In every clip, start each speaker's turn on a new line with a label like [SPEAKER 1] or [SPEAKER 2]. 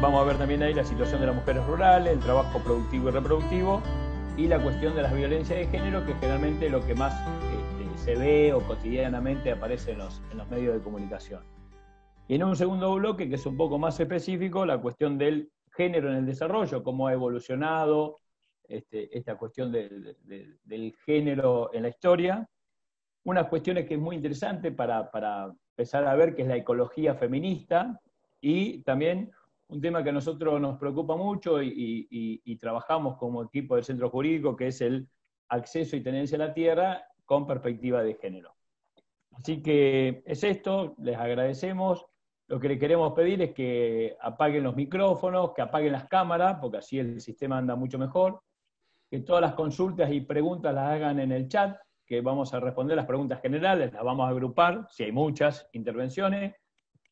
[SPEAKER 1] Vamos a ver también ahí la situación de las mujeres rurales, el trabajo productivo y reproductivo y la cuestión de las violencias de género, que es generalmente lo que más este, se ve o cotidianamente aparece en los, en los medios de comunicación. Y en un segundo bloque, que es un poco más específico, la cuestión del género en el desarrollo, cómo ha evolucionado este, esta cuestión del, género en la historia. Unas cuestiones que es muy interesante para, para empezar a ver, que es la ecología feminista y también un tema que a nosotros nos preocupa mucho y, trabajamos como equipo del centro jurídico, que es el acceso y tenencia a la tierra con perspectiva de género. Así que es esto, les agradecemos. Lo que le queremos pedir es que apaguen los micrófonos, que apaguen las cámaras, porque así el sistema anda mucho mejor. Que todas las consultas y preguntas las hagan en el chat, que vamos a responder las preguntas generales, las vamos a agrupar, si hay muchas intervenciones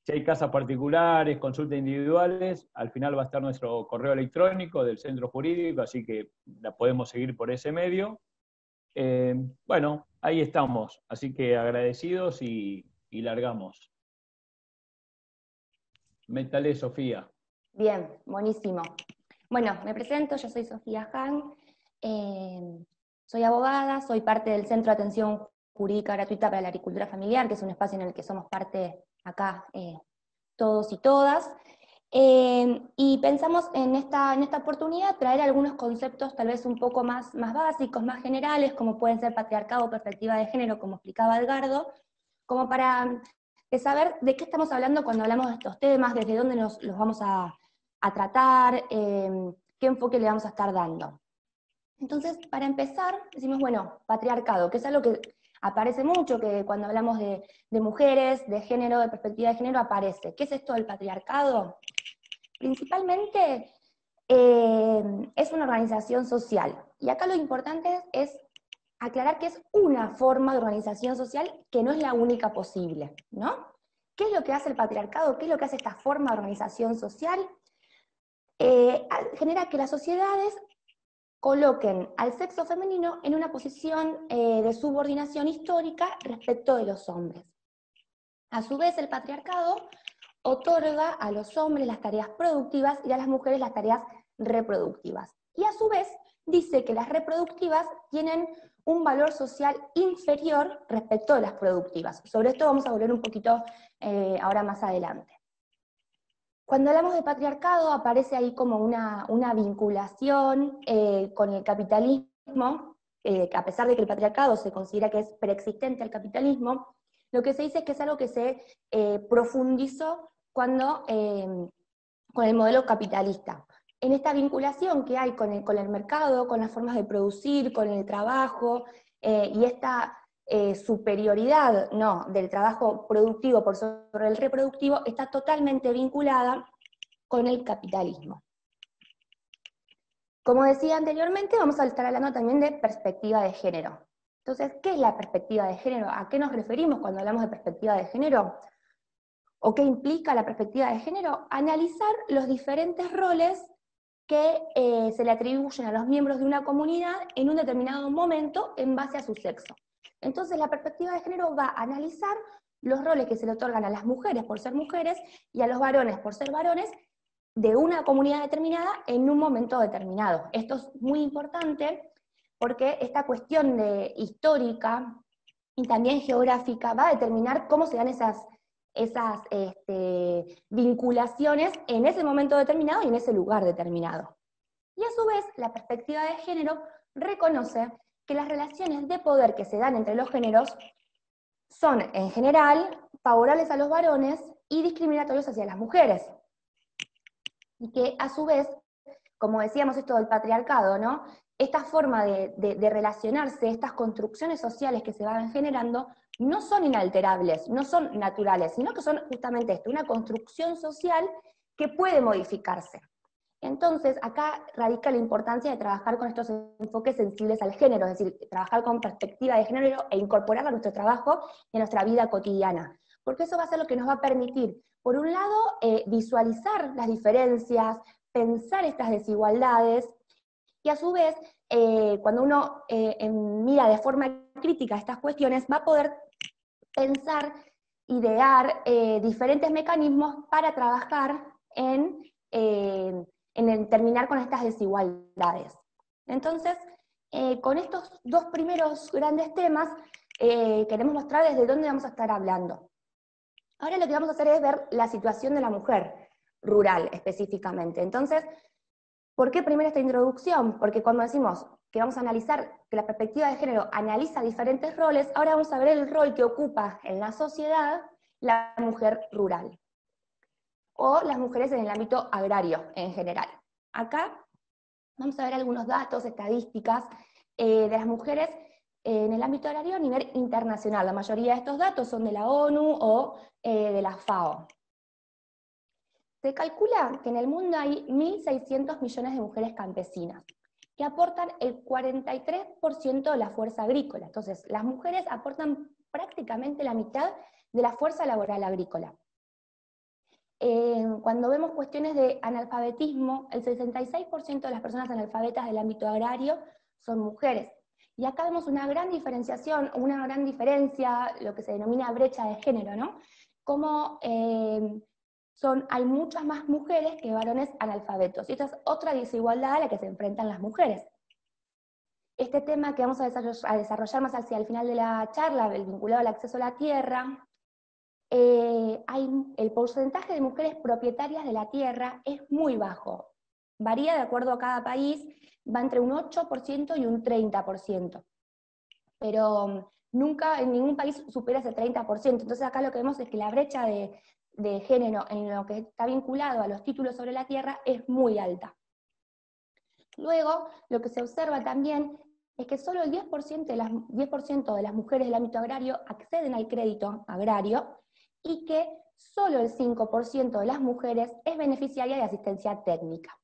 [SPEAKER 1] si hay casas particulares, consultas individuales, al final va a estar nuestro correo electrónico del centro jurídico, así que la podemos seguir por ese medio. Eh, bueno, ahí estamos, así que agradecidos y, y largamos. Métale, Sofía.
[SPEAKER 2] Bien, buenísimo. Bueno, me presento, yo soy Sofía Han, eh, soy abogada, soy parte del Centro de Atención Jurídica Gratuita para la Agricultura Familiar, que es un espacio en el que somos parte acá eh, todos y todas. Eh, y pensamos en esta, en esta oportunidad traer algunos conceptos tal vez un poco más, más básicos, más generales, como pueden ser patriarcado, o perspectiva de género, como explicaba Edgardo, como para eh, saber de qué estamos hablando cuando hablamos de estos temas, desde dónde nos, los vamos a, tratar, qué enfoque le vamos a estar dando. Entonces, para empezar, decimos, bueno, patriarcado, que es algo que aparece mucho, que cuando hablamos de, mujeres, de género, de perspectiva de género, aparece. ¿Qué es esto del patriarcado? Principalmente eh, es una organización social. Y acá lo importante es aclarar que es una forma de organización social que no es la única posible, ¿no? ¿Qué es lo que hace el patriarcado? ¿Qué es lo que hace esta forma de organización social? Eh, genera que las sociedades coloquen al sexo femenino en una posición eh, de subordinación histórica respecto de los hombres. A su vez, el patriarcado otorga a los hombres las tareas productivas y a las mujeres las tareas reproductivas. Y a su vez, dice que las reproductivas tienen un valor social inferior respecto de las productivas. Sobre esto vamos a volver un poquito eh, ahora más adelante. Cuando hablamos de patriarcado aparece ahí como una, vinculación eh, con el capitalismo, eh, a pesar de que el patriarcado se considera que es preexistente al capitalismo, lo que se dice es que es algo que se eh, profundizó cuando, em, con el modelo capitalista. En esta vinculación que hay con el mercado, con las formas de producir, con el trabajo, y esta eh, superioridad, no, del trabajo productivo por sobre el reproductivo está totalmente vinculada con el capitalismo. Como decía anteriormente, vamos a estar hablando también de perspectiva de género. Entonces, ¿qué es la perspectiva de género? ¿A qué nos referimos cuando hablamos de perspectiva de género? ¿O qué implica la perspectiva de género? Analizar los diferentes roles que eh, se le atribuyen a los miembros de una comunidad en un determinado momento en base a su sexo. Entonces la perspectiva de género va a analizar los roles que se le otorgan a las mujeres por ser mujeres y a los varones por ser varones de una comunidad determinada en un momento determinado. Esto es muy importante porque esta cuestión de histórica y también geográfica va a determinar cómo se dan esas, esas este, vinculaciones en ese momento determinado y en ese lugar determinado. Y a su vez, la perspectiva de género reconoce que las relaciones de poder que se dan entre los géneros son, en general, favorables a los varones y discriminatorios hacia las mujeres. Y que, a su vez, como decíamos esto del patriarcado, ¿no? Esta forma de, de relacionarse, estas construcciones sociales que se van generando, no son inalterables, no son naturales, sino que son justamente esto, una construcción social que puede modificarse. Entonces, acá radica la importancia de trabajar con estos enfoques sensibles al género, es decir, trabajar con perspectiva de género e incorporarla a nuestro trabajo y a nuestra vida cotidiana, porque eso va a ser lo que nos va a permitir, por un lado, eh, visualizar las diferencias, pensar estas desigualdades, y a su vez, eh, cuando uno eh, em, mira de forma crítica estas cuestiones, va a poder pensar, idear diferentes mecanismos para trabajar en en terminar con estas desigualdades. Entonces, eh, con estos dos primeros grandes temas, eh, queremos mostrarles de dónde vamos a estar hablando. Ahora lo que vamos a hacer es ver la situación de la mujer rural específicamente. Entonces, ¿por qué primero esta introducción? Porque cuando decimos que vamos a analizar que la perspectiva de género analiza diferentes roles, ahora vamos a ver el rol que ocupa en la sociedad la mujer rural o las mujeres en el ámbito agrario en general. Acá vamos a ver algunos datos, estadísticas eh, de las mujeres en el ámbito agrario a nivel internacional. La mayoría de estos datos son de la ONU o eh, de la FAO. Se calcula que en el mundo hay 1.600 millones de mujeres campesinas, que aportan el 43% de la fuerza agrícola. Entonces, las mujeres aportan prácticamente la mitad de la fuerza laboral agrícola. Eh, cuando vemos cuestiones de analfabetismo, el 66% de las personas analfabetas del ámbito agrario son mujeres. Y acá vemos una gran diferenciación, una gran diferencia, lo que se denomina brecha de género, ¿no? Como eh, son, hay muchas más mujeres que varones analfabetos. Y esta es otra desigualdad a la que se enfrentan las mujeres. Este tema que vamos a desarrollar más hacia el final de la charla, el vinculado al acceso a la tierra, eh, el porcentaje de mujeres propietarias de la tierra es muy bajo. Varía de acuerdo a cada país, va entre un 8% y un 30%. Pero mm, nunca en ningún país supera ese 30%. Entonces acá lo que vemos es que la brecha de, género en lo que está vinculado a los títulos sobre la tierra es muy alta. Luego, lo que se observa también es que solo el 10 de las mujeres del ámbito agrario acceden al crédito agrario y que solo el 5% de las mujeres es beneficiaria de asistencia técnica.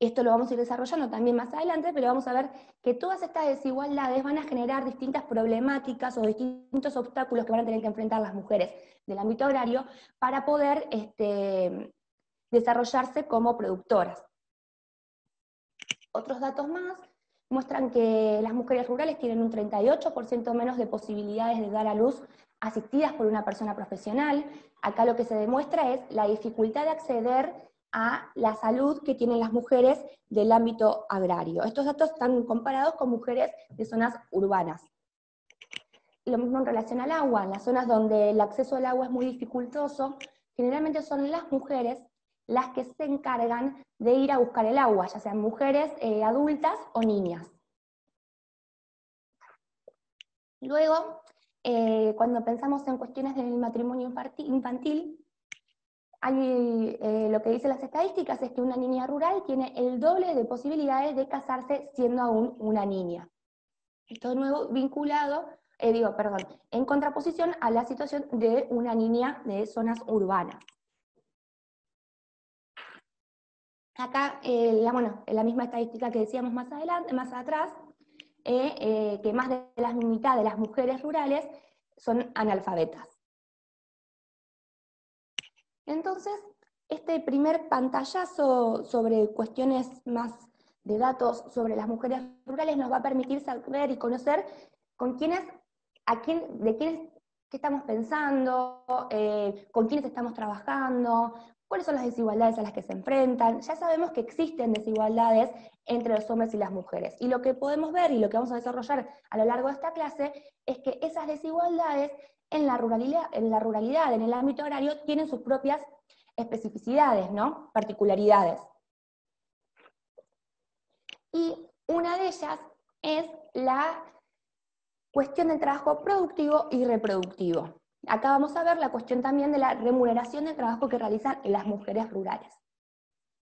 [SPEAKER 2] Esto lo vamos a ir desarrollando también más adelante, pero vamos a ver que todas estas desigualdades van a generar distintas problemáticas o distintos obstáculos que van a tener que enfrentar las mujeres del ámbito agrario para poder este, desarrollarse como productoras. Otros datos más muestran que las mujeres rurales tienen un 38% menos de posibilidades de dar a luz asistidas por una persona profesional. Acá lo que se demuestra es la dificultad de acceder a la salud que tienen las mujeres del ámbito agrario. Estos datos están comparados con mujeres de zonas urbanas. Lo mismo en relación al agua, en las zonas donde el acceso al agua es muy dificultoso, generalmente son las mujeres las que se encargan de ir a buscar el agua, ya sean mujeres eh, adultas o niñas. Luego, eh, cuando pensamos en cuestiones del matrimonio infantil, eh, lo que dicen las estadísticas es que una niña rural tiene el doble de posibilidades de casarse siendo aún una niña. Esto de nuevo vinculado, eh, digo, perdón, en contraposición a la situación de una niña de zonas urbanas. Acá, la, bueno, la misma estadística que decíamos más, adelante, más atrás, eh, eh, que más de la mitad de las mujeres rurales son analfabetas. Entonces, este primer pantallazo sobre cuestiones más de datos sobre las mujeres rurales nos va a permitir saber y conocer con quiénes, quién, de quiénes qué estamos pensando, eh, con quiénes estamos trabajando, cuáles son las desigualdades a las que se enfrentan. Ya sabemos que existen desigualdades entre los hombres y las mujeres. Y lo que podemos ver y lo que vamos a desarrollar a lo largo de esta clase es que esas desigualdades en la ruralidad, en, la ruralidad, en el ámbito agrario, tienen sus propias especificidades, ¿no? particularidades. Y una de ellas es la cuestión del trabajo productivo y reproductivo. Acá vamos a ver la cuestión también de la remuneración del trabajo que realizan las mujeres rurales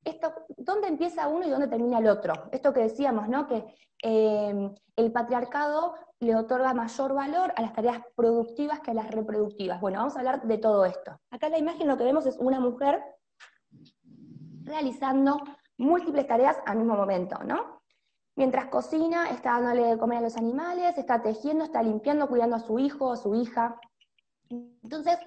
[SPEAKER 2] esto, ¿dónde empieza uno y dónde termina el otro? Esto que decíamos, ¿no? Que eh, el patriarcado le otorga mayor valor a las tareas productivas que a las reproductivas. Bueno, vamos a hablar de todo esto. Acá en la imagen lo que vemos es una mujer realizando múltiples tareas al mismo momento, ¿no? Mientras cocina, está dándole de comer a los animales, está tejiendo, está limpiando, cuidando a su hijo, a su hija. Entonces,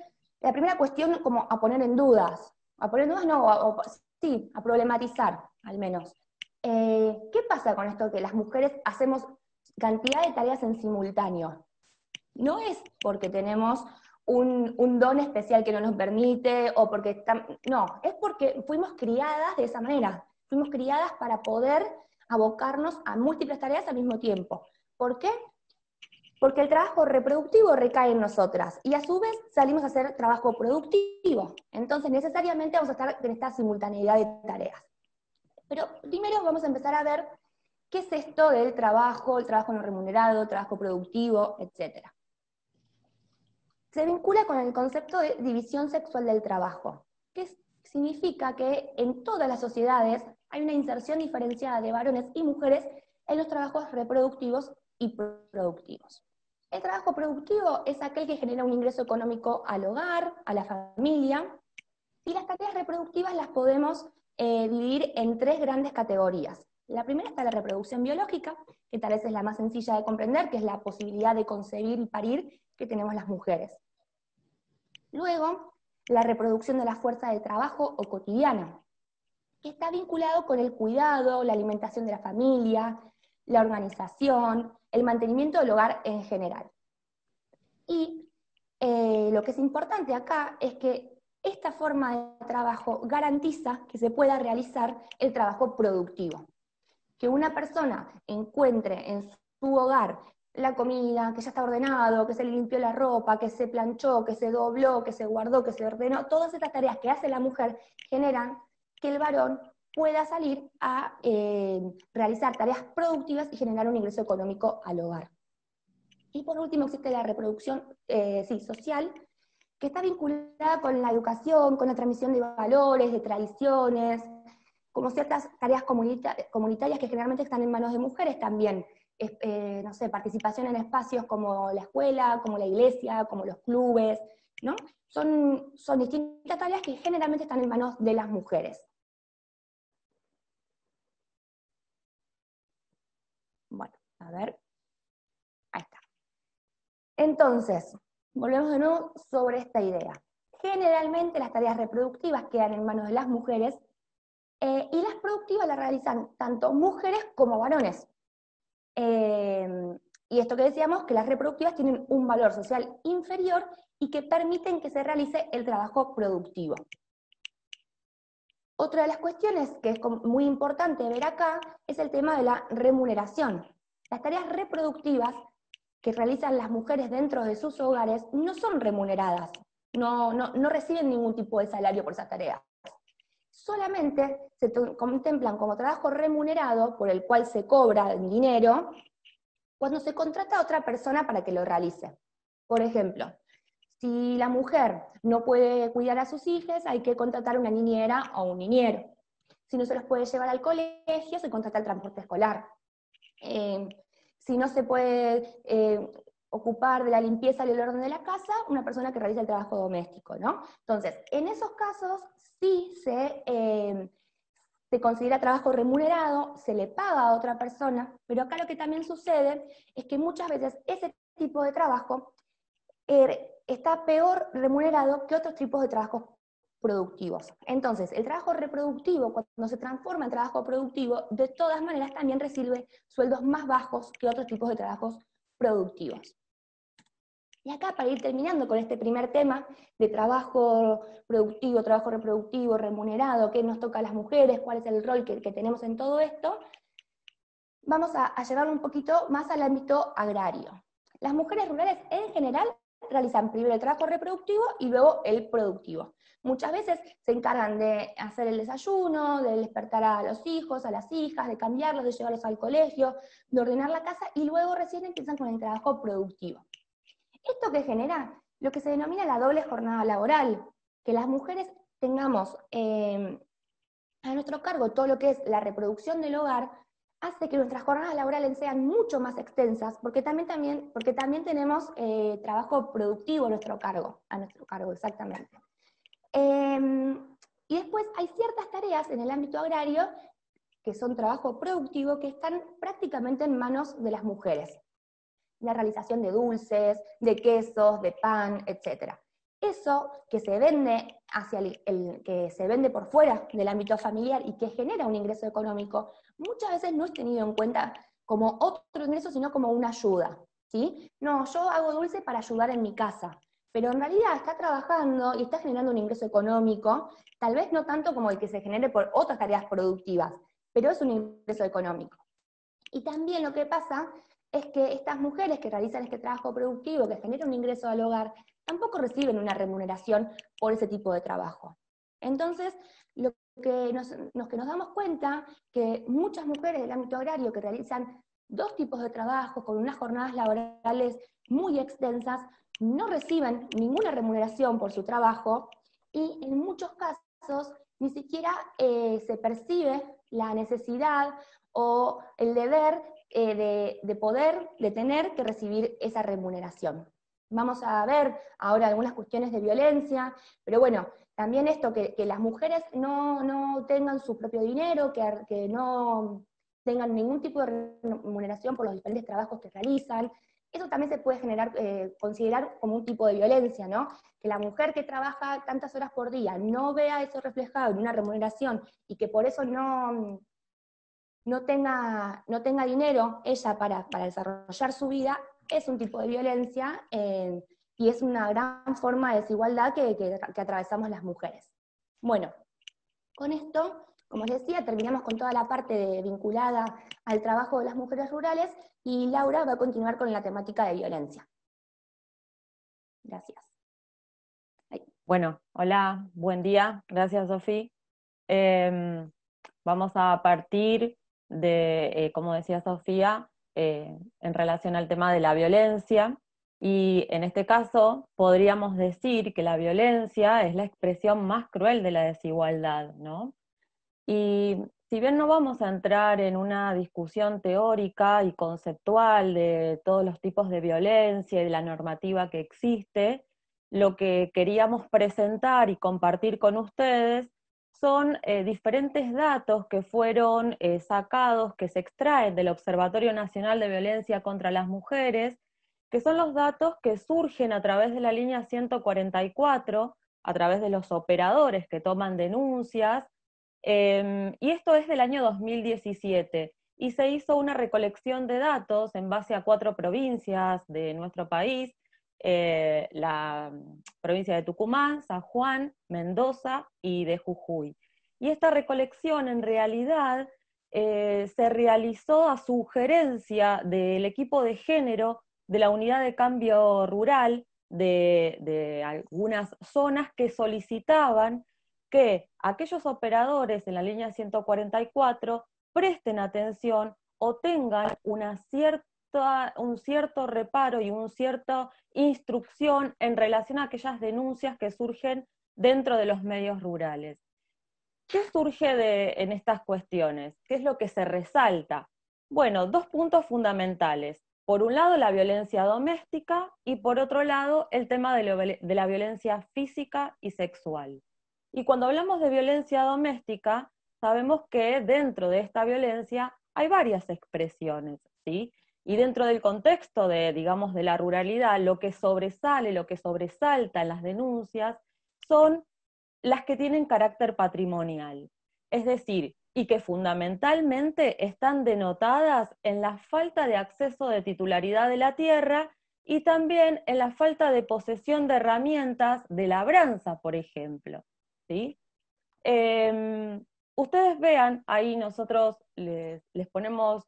[SPEAKER 2] la primera cuestión como a poner en dudas, a poner en dudas no, sí, a problematizar, al menos. Eh, ¿Qué pasa con esto que las mujeres hacemos cantidad de tareas en simultáneo? No es porque tenemos un, don especial que no nos permite o porque... no, es porque fuimos criadas de esa manera. Fuimos criadas para poder abocarnos a múltiples tareas al mismo tiempo. ¿Por qué? porque el trabajo reproductivo recae en nosotras y a su vez salimos a hacer trabajo productivo. Entonces necesariamente vamos a estar en esta simultaneidad de tareas. Pero primero vamos a empezar a ver qué es esto del trabajo, el trabajo no remunerado, trabajo productivo, etc. Se vincula con el concepto de división sexual del trabajo, que significa que en todas las sociedades hay una inserción diferenciada de varones y mujeres en los trabajos reproductivos y productivos. El trabajo productivo es aquel que genera un ingreso económico al hogar, a la familia, y las tareas reproductivas las podemos eh, dividir en tres grandes categorías. La primera está la reproducción biológica, que tal vez es la más sencilla de comprender, que es la posibilidad de concebir y parir que tenemos las mujeres. Luego, la reproducción de la fuerza de trabajo o cotidiana, que está vinculado con el cuidado, la alimentación de la familia, la organización, el mantenimiento del hogar en general. Y eh, lo que es importante acá es que esta forma de trabajo garantiza que se pueda realizar el trabajo productivo. Que una persona encuentre en su hogar la comida, que ya está ordenado, que se le limpió la ropa, que se planchó, que se dobló, que se guardó, que se ordenó, todas estas tareas que hace la mujer generan que el varón pueda salir a eh, realizar tareas productivas y generar un ingreso económico al hogar. Y por último existe la reproducción eh, sí, social, que está vinculada con la educación, con la transmisión de valores, de tradiciones, como ciertas tareas comunitarias que generalmente están en manos de mujeres también. Eh, no sé, participación en espacios como la escuela, como la iglesia, como los clubes, ¿no? Son, son distintas tareas que generalmente están en manos de las mujeres. A ver, ahí está. Entonces, volvemos de nuevo sobre esta idea. Generalmente las tareas reproductivas quedan en manos de las mujeres eh, y las productivas las realizan tanto mujeres como varones. Em, y esto que decíamos, que las reproductivas tienen un valor social inferior y que permiten que se realice el trabajo productivo. Otra de las cuestiones que es muy importante ver acá es el tema de la remuneración. Las tareas reproductivas que realizan las mujeres dentro de sus hogares no son remuneradas, no, no, reciben ningún tipo de salario por esas tareas. Solamente se contemplan como trabajo remunerado, por el cual se cobra dinero, cuando se contrata a otra persona para que lo realice. Por ejemplo, si la mujer no puede cuidar a sus hijos, hay que contratar una niñera o un niñero. Si no se los puede llevar al colegio, se contrata el transporte escolar. Eh, si no se puede eh, ocupar de la limpieza y el orden de la casa, una persona que realiza el trabajo doméstico, ¿no? Entonces, en esos casos sí se, eh, se considera trabajo remunerado, se le paga a otra persona, pero acá lo que también sucede es que muchas veces ese tipo de trabajo er, está peor remunerado que otros tipos de trabajos productivos. Entonces, el trabajo reproductivo, cuando se transforma en trabajo productivo, de todas maneras también recibe sueldos más bajos que otros tipos de trabajos productivos. Y acá, para ir terminando con este primer tema de trabajo productivo, trabajo reproductivo, remunerado, qué nos toca a las mujeres, cuál es el rol que, tenemos en todo esto, vamos a, llevar un poquito más al ámbito agrario. Las mujeres rurales en general realizan primero el trabajo reproductivo y luego el productivo. Muchas veces se encargan de hacer el desayuno, de despertar a los hijos, a las hijas, de cambiarlos, de llevarlos al colegio, de ordenar la casa y luego recién empiezan con el trabajo productivo. Esto que genera lo que se denomina la doble jornada laboral, que las mujeres tengamos eh, a nuestro cargo todo lo que es la reproducción del hogar, hace que nuestras jornadas laborales sean mucho más extensas, porque también, también, porque también tenemos eh, trabajo productivo a nuestro cargo, a nuestro cargo, exactamente. Em, y después hay ciertas tareas en el ámbito agrario que son trabajo productivo que están prácticamente en manos de las mujeres. La realización de dulces, de quesos, de pan, etcétera eso que se vende hacia el, que se vende por fuera del ámbito familiar y que genera un ingreso económico, muchas veces no es tenido en cuenta como otro ingreso, sino como una ayuda. ¿sí? No, yo hago dulce para ayudar en mi casa, pero en realidad está trabajando y está generando un ingreso económico, tal vez no tanto como el que se genere por otras tareas productivas, pero es un ingreso económico. Y también lo que pasa es que estas mujeres que realizan este trabajo productivo, que genera un ingreso al hogar, tampoco reciben una remuneración por ese tipo de trabajo. Entonces, lo que nos, damos cuenta que muchas mujeres del ámbito agrario que realizan dos tipos de trabajo, con unas jornadas laborales muy extensas no reciben ninguna remuneración por su trabajo y en muchos casos ni siquiera eh, se percibe la necesidad o el deber eh, de poder, de tener que recibir esa remuneración. Vamos a ver ahora algunas cuestiones de violencia, pero bueno, también esto, que, las mujeres no, tengan su propio dinero, que, que no tengan ningún tipo de remuneración por los diferentes trabajos que realizan. Eso también se puede generar, eh, considerar como un tipo de violencia, ¿no? Que la mujer que trabaja tantas horas por día no vea eso reflejado en una remuneración y que por eso no, no, tenga, no tenga dinero ella para, para desarrollar su vida, es un tipo de violencia eh, y es una gran forma de desigualdad que, atravesamos las mujeres. Bueno, con esto como les decía, terminamos con toda la parte vinculada al trabajo de las mujeres rurales y Laura va a continuar con la temática de violencia.
[SPEAKER 3] Gracias. Bueno, hola, buen día, gracias Sofía. Em, vamos a partir de, eh, como decía Sofía, eh, en relación al tema de la violencia. Y en este caso podríamos decir que la violencia es la expresión más cruel de la desigualdad, ¿no? Y si bien no vamos a entrar en una discusión teórica y conceptual de todos los tipos de violencia y de la normativa que existe, lo que queríamos presentar y compartir con ustedes son eh, diferentes datos que fueron eh, sacados, que se extraen del Observatorio Nacional de Violencia contra las Mujeres, que son los datos que surgen a través de la línea 144, a través de los operadores que toman denuncias, em, y esto es del año 2017. Y se hizo una recolección de datos en base a cuatro provincias de nuestro país, eh, la mm, provincia de Tucumán, San Juan, Mendoza y de Jujuy. Y esta recolección en realidad eh, se realizó a sugerencia del equipo de género de la unidad de cambio rural de, de algunas zonas que solicitaban que aquellos operadores en la línea 144 presten atención o tengan una cierta un cierto reparo y una cierta instrucción en relación a aquellas denuncias que surgen dentro de los medios rurales. ¿Qué surge en estas cuestiones? ¿Qué es lo que se resalta? Bueno, dos puntos fundamentales. Por un lado, la violencia doméstica y por otro lado, el tema de la violencia física y sexual. Y cuando hablamos de violencia doméstica, sabemos que dentro de esta violencia hay varias expresiones, ¿sí? Y dentro del contexto de, digamos, de la ruralidad, lo que sobresale, lo que sobresalta en las denuncias son las que tienen carácter patrimonial. Es decir, y que fundamentalmente están denotadas en la falta de acceso de titularidad de la tierra y también en la falta de posesión de herramientas de labranza, por ejemplo. ¿sí? Em, ustedes vean, ahí nosotros les, les ponemos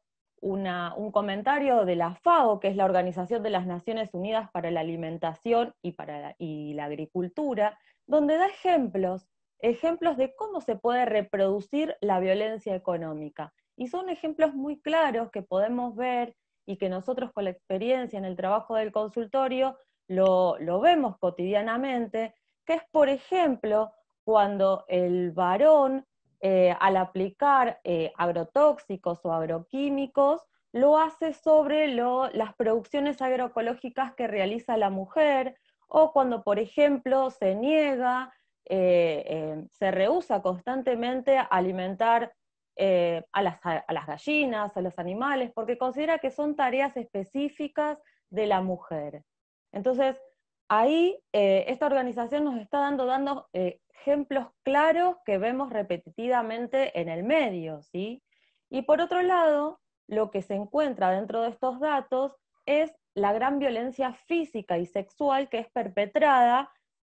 [SPEAKER 3] un comentario de la FAO, que es la Organización de las Naciones Unidas para la Alimentación y, para la, Agricultura, donde da ejemplos, ejemplos de cómo se puede reproducir la violencia económica. Y son ejemplos muy claros que podemos ver y que nosotros con la experiencia en el trabajo del consultorio lo, lo vemos cotidianamente, que es, por ejemplo, cuando el varón eh, al aplicar eh, agrotóxicos o agroquímicos, lo hace sobre las producciones agroecológicas que realiza la mujer o cuando, por ejemplo, se niega, eh, se rehúsa constantemente a alimentar a las, a las gallinas, a los animales, porque considera que son tareas específicas de la mujer. Entonces, ahí eh, esta organización nos está dando, dando eh, ejemplos claros que vemos repetitivamente en el medio, ¿sí? Y por otro lado, lo que se encuentra dentro de estos datos es la gran violencia física y sexual que es perpetrada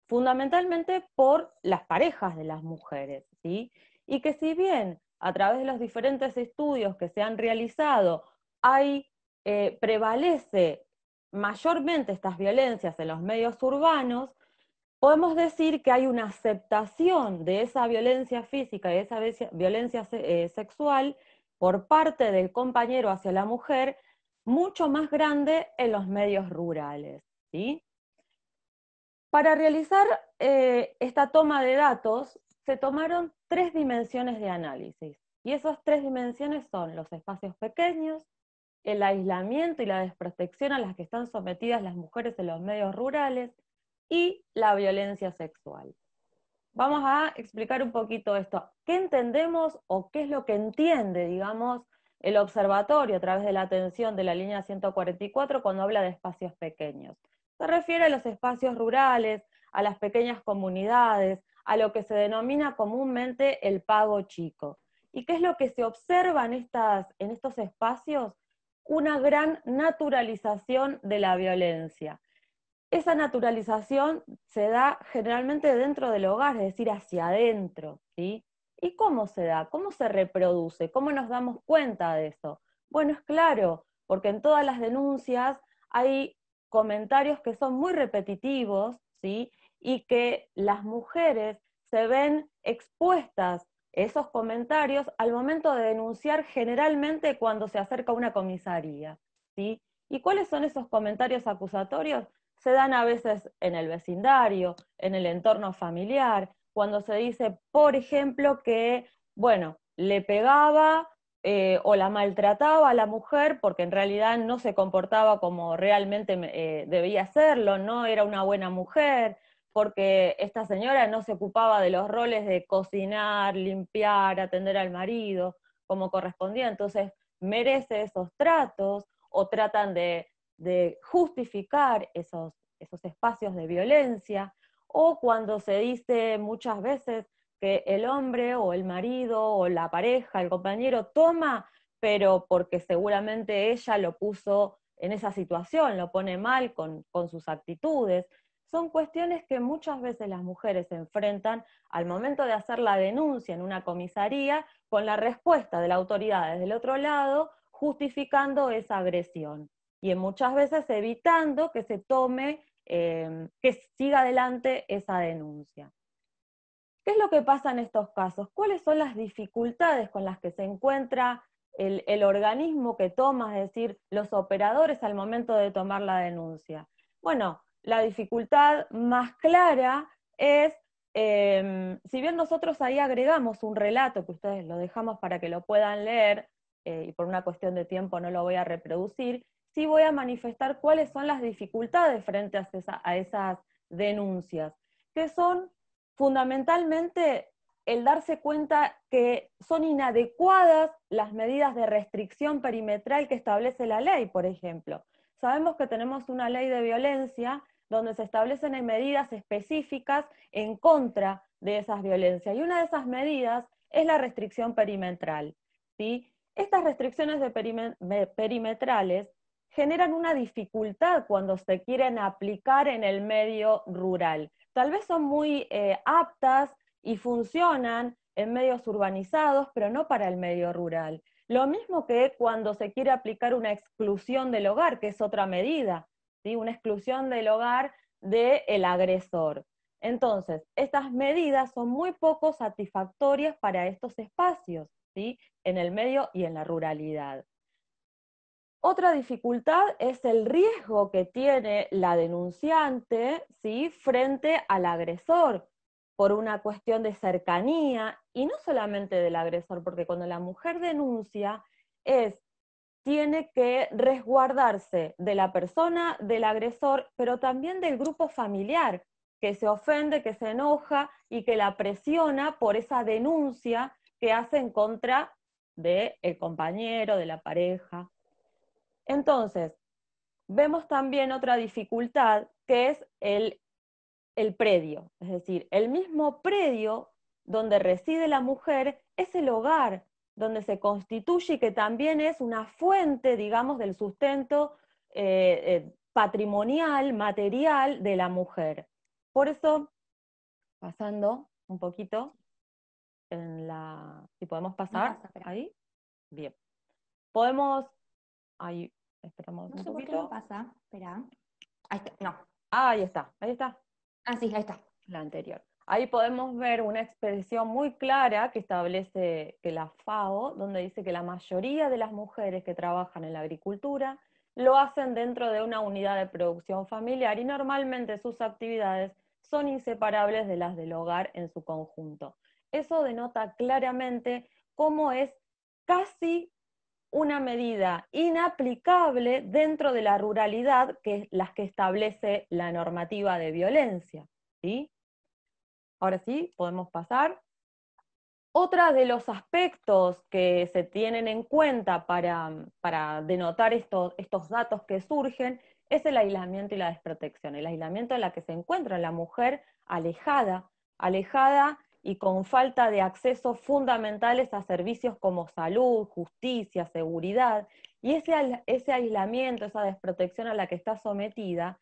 [SPEAKER 3] fundamentalmente por las parejas de las mujeres, Y que si bien a través de los diferentes estudios que se han realizado hay, eh, prevalece mayormente estas violencias en los medios urbanos, podemos decir que hay una aceptación de esa violencia física y de esa violencia eh, sexual por parte del compañero hacia la mujer mucho más grande en los medios rurales. Para realizar eh, esta toma de datos se tomaron tres dimensiones de análisis y esas tres dimensiones son los espacios pequeños, el aislamiento y la desprotección a las que están sometidas las mujeres en los medios rurales y la violencia sexual. Vamos a explicar un poquito esto. ¿Qué entendemos o qué es lo que entiende, digamos, el observatorio a través de la atención de la línea 144 cuando habla de espacios pequeños? Se refiere a los espacios rurales, a las pequeñas comunidades, a lo que se denomina comúnmente el pago chico. ¿Y qué es lo que se observa en, estas, en estos espacios? una gran naturalización de la violencia. Esa naturalización se da generalmente dentro del hogar, es decir, hacia adentro. ¿sí? ¿Y cómo se da? ¿Cómo se reproduce? ¿Cómo nos damos cuenta de eso? Bueno, es claro, porque en todas las denuncias hay comentarios que son muy repetitivos, ¿sí? Y que las mujeres se ven expuestas esos comentarios al momento de denunciar generalmente cuando se acerca una comisaría. ¿sí? ¿Y cuáles son esos comentarios acusatorios? Se dan a veces en el vecindario, en el entorno familiar, cuando se dice, por ejemplo, que, bueno, le pegaba eh, o la maltrataba a la mujer porque en realidad no se comportaba como realmente eh, debía hacerlo, no era una buena mujer, porque esta señora no se ocupaba de los roles de cocinar, limpiar, atender al marido, como correspondía, entonces merece esos tratos o tratan de, justificar esos, espacios de violencia, o cuando se dice muchas veces que el hombre o el marido o la pareja, el compañero toma, pero porque seguramente ella lo puso en esa situación, lo pone mal con, con sus actitudes son cuestiones que muchas veces las mujeres se enfrentan al momento de hacer la denuncia en una comisaría con la respuesta de la autoridad desde el otro lado justificando esa agresión y en muchas veces evitando que se tome, em, que siga adelante esa denuncia. ¿Qué es lo que pasa en estos casos? ¿Cuáles son las dificultades con las que se encuentra el, el, organismo que toma, es decir, los operadores al momento de tomar la denuncia? Bueno, la dificultad más clara es, em, si bien nosotros ahí agregamos un relato que ustedes lo dejamos para que lo puedan leer, eh, y por una cuestión de tiempo no lo voy a reproducir, sí voy a manifestar cuáles son las dificultades frente a esas denuncias, que son fundamentalmente el darse cuenta que son inadecuadas las medidas de restricción perimetral que establece la ley, por ejemplo sabemos que tenemos una ley de violencia donde se establecen medidas específicas en contra de esas violencias. Y una de esas medidas es la restricción perimetral. ¿sí? Estas restricciones perimetrales generan una dificultad cuando se quieren aplicar en el medio rural. Tal vez son muy eh, aptas y funcionan en medios urbanizados, pero no para el medio rural. Lo mismo que cuando se quiere aplicar una exclusión del hogar, que es otra medida, una exclusión del hogar del el agresor. Entonces, estas medidas son muy poco satisfactorias para estos espacios, ¿sí? en el medio y en la ruralidad. Otra dificultad es el riesgo que tiene la denunciante ¿sí? frente al agresor, por una cuestión de cercanía, y no solamente del agresor, porque cuando la mujer denuncia es, tiene que resguardarse de la persona, del agresor, pero también del grupo familiar, que se ofende, que se enoja y que la presiona por esa denuncia que hace en contra del el compañero, de la pareja. Entonces, vemos también otra dificultad que es el el predio, es decir, el mismo predio donde reside la mujer es el hogar donde se constituye y que también es una fuente, digamos, del sustento eh, eh, patrimonial, material de la mujer. Por eso, pasando un poquito en la... Si podemos pasar ahí. Bien. Podemos... Ahí, esperamos no un sé
[SPEAKER 2] pasa, espera. Ahí está, no. Ah,
[SPEAKER 3] ahí está, ahí está. Ah, ahí está. La anterior. Ahí podemos ver una expresión muy clara que establece que la FAO, donde dice que la mayoría de las mujeres que trabajan en la agricultura lo hacen dentro de una unidad de producción familiar y normalmente sus actividades son inseparables de las del hogar en su conjunto. Eso denota claramente cómo es casi una medida inaplicable dentro de la ruralidad que es las que establece la normativa de violencia. Ahora sí, podemos pasar. Otra de los aspectos que se tienen en cuenta para, denotar estos, estos datos que surgen es el aislamiento y la desprotección. El aislamiento en la que se encuentra la mujer alejada, alejada y con falta de acceso fundamentales a servicios como salud, justicia, seguridad, y ese, aislamiento, esa desprotección a la que está sometida,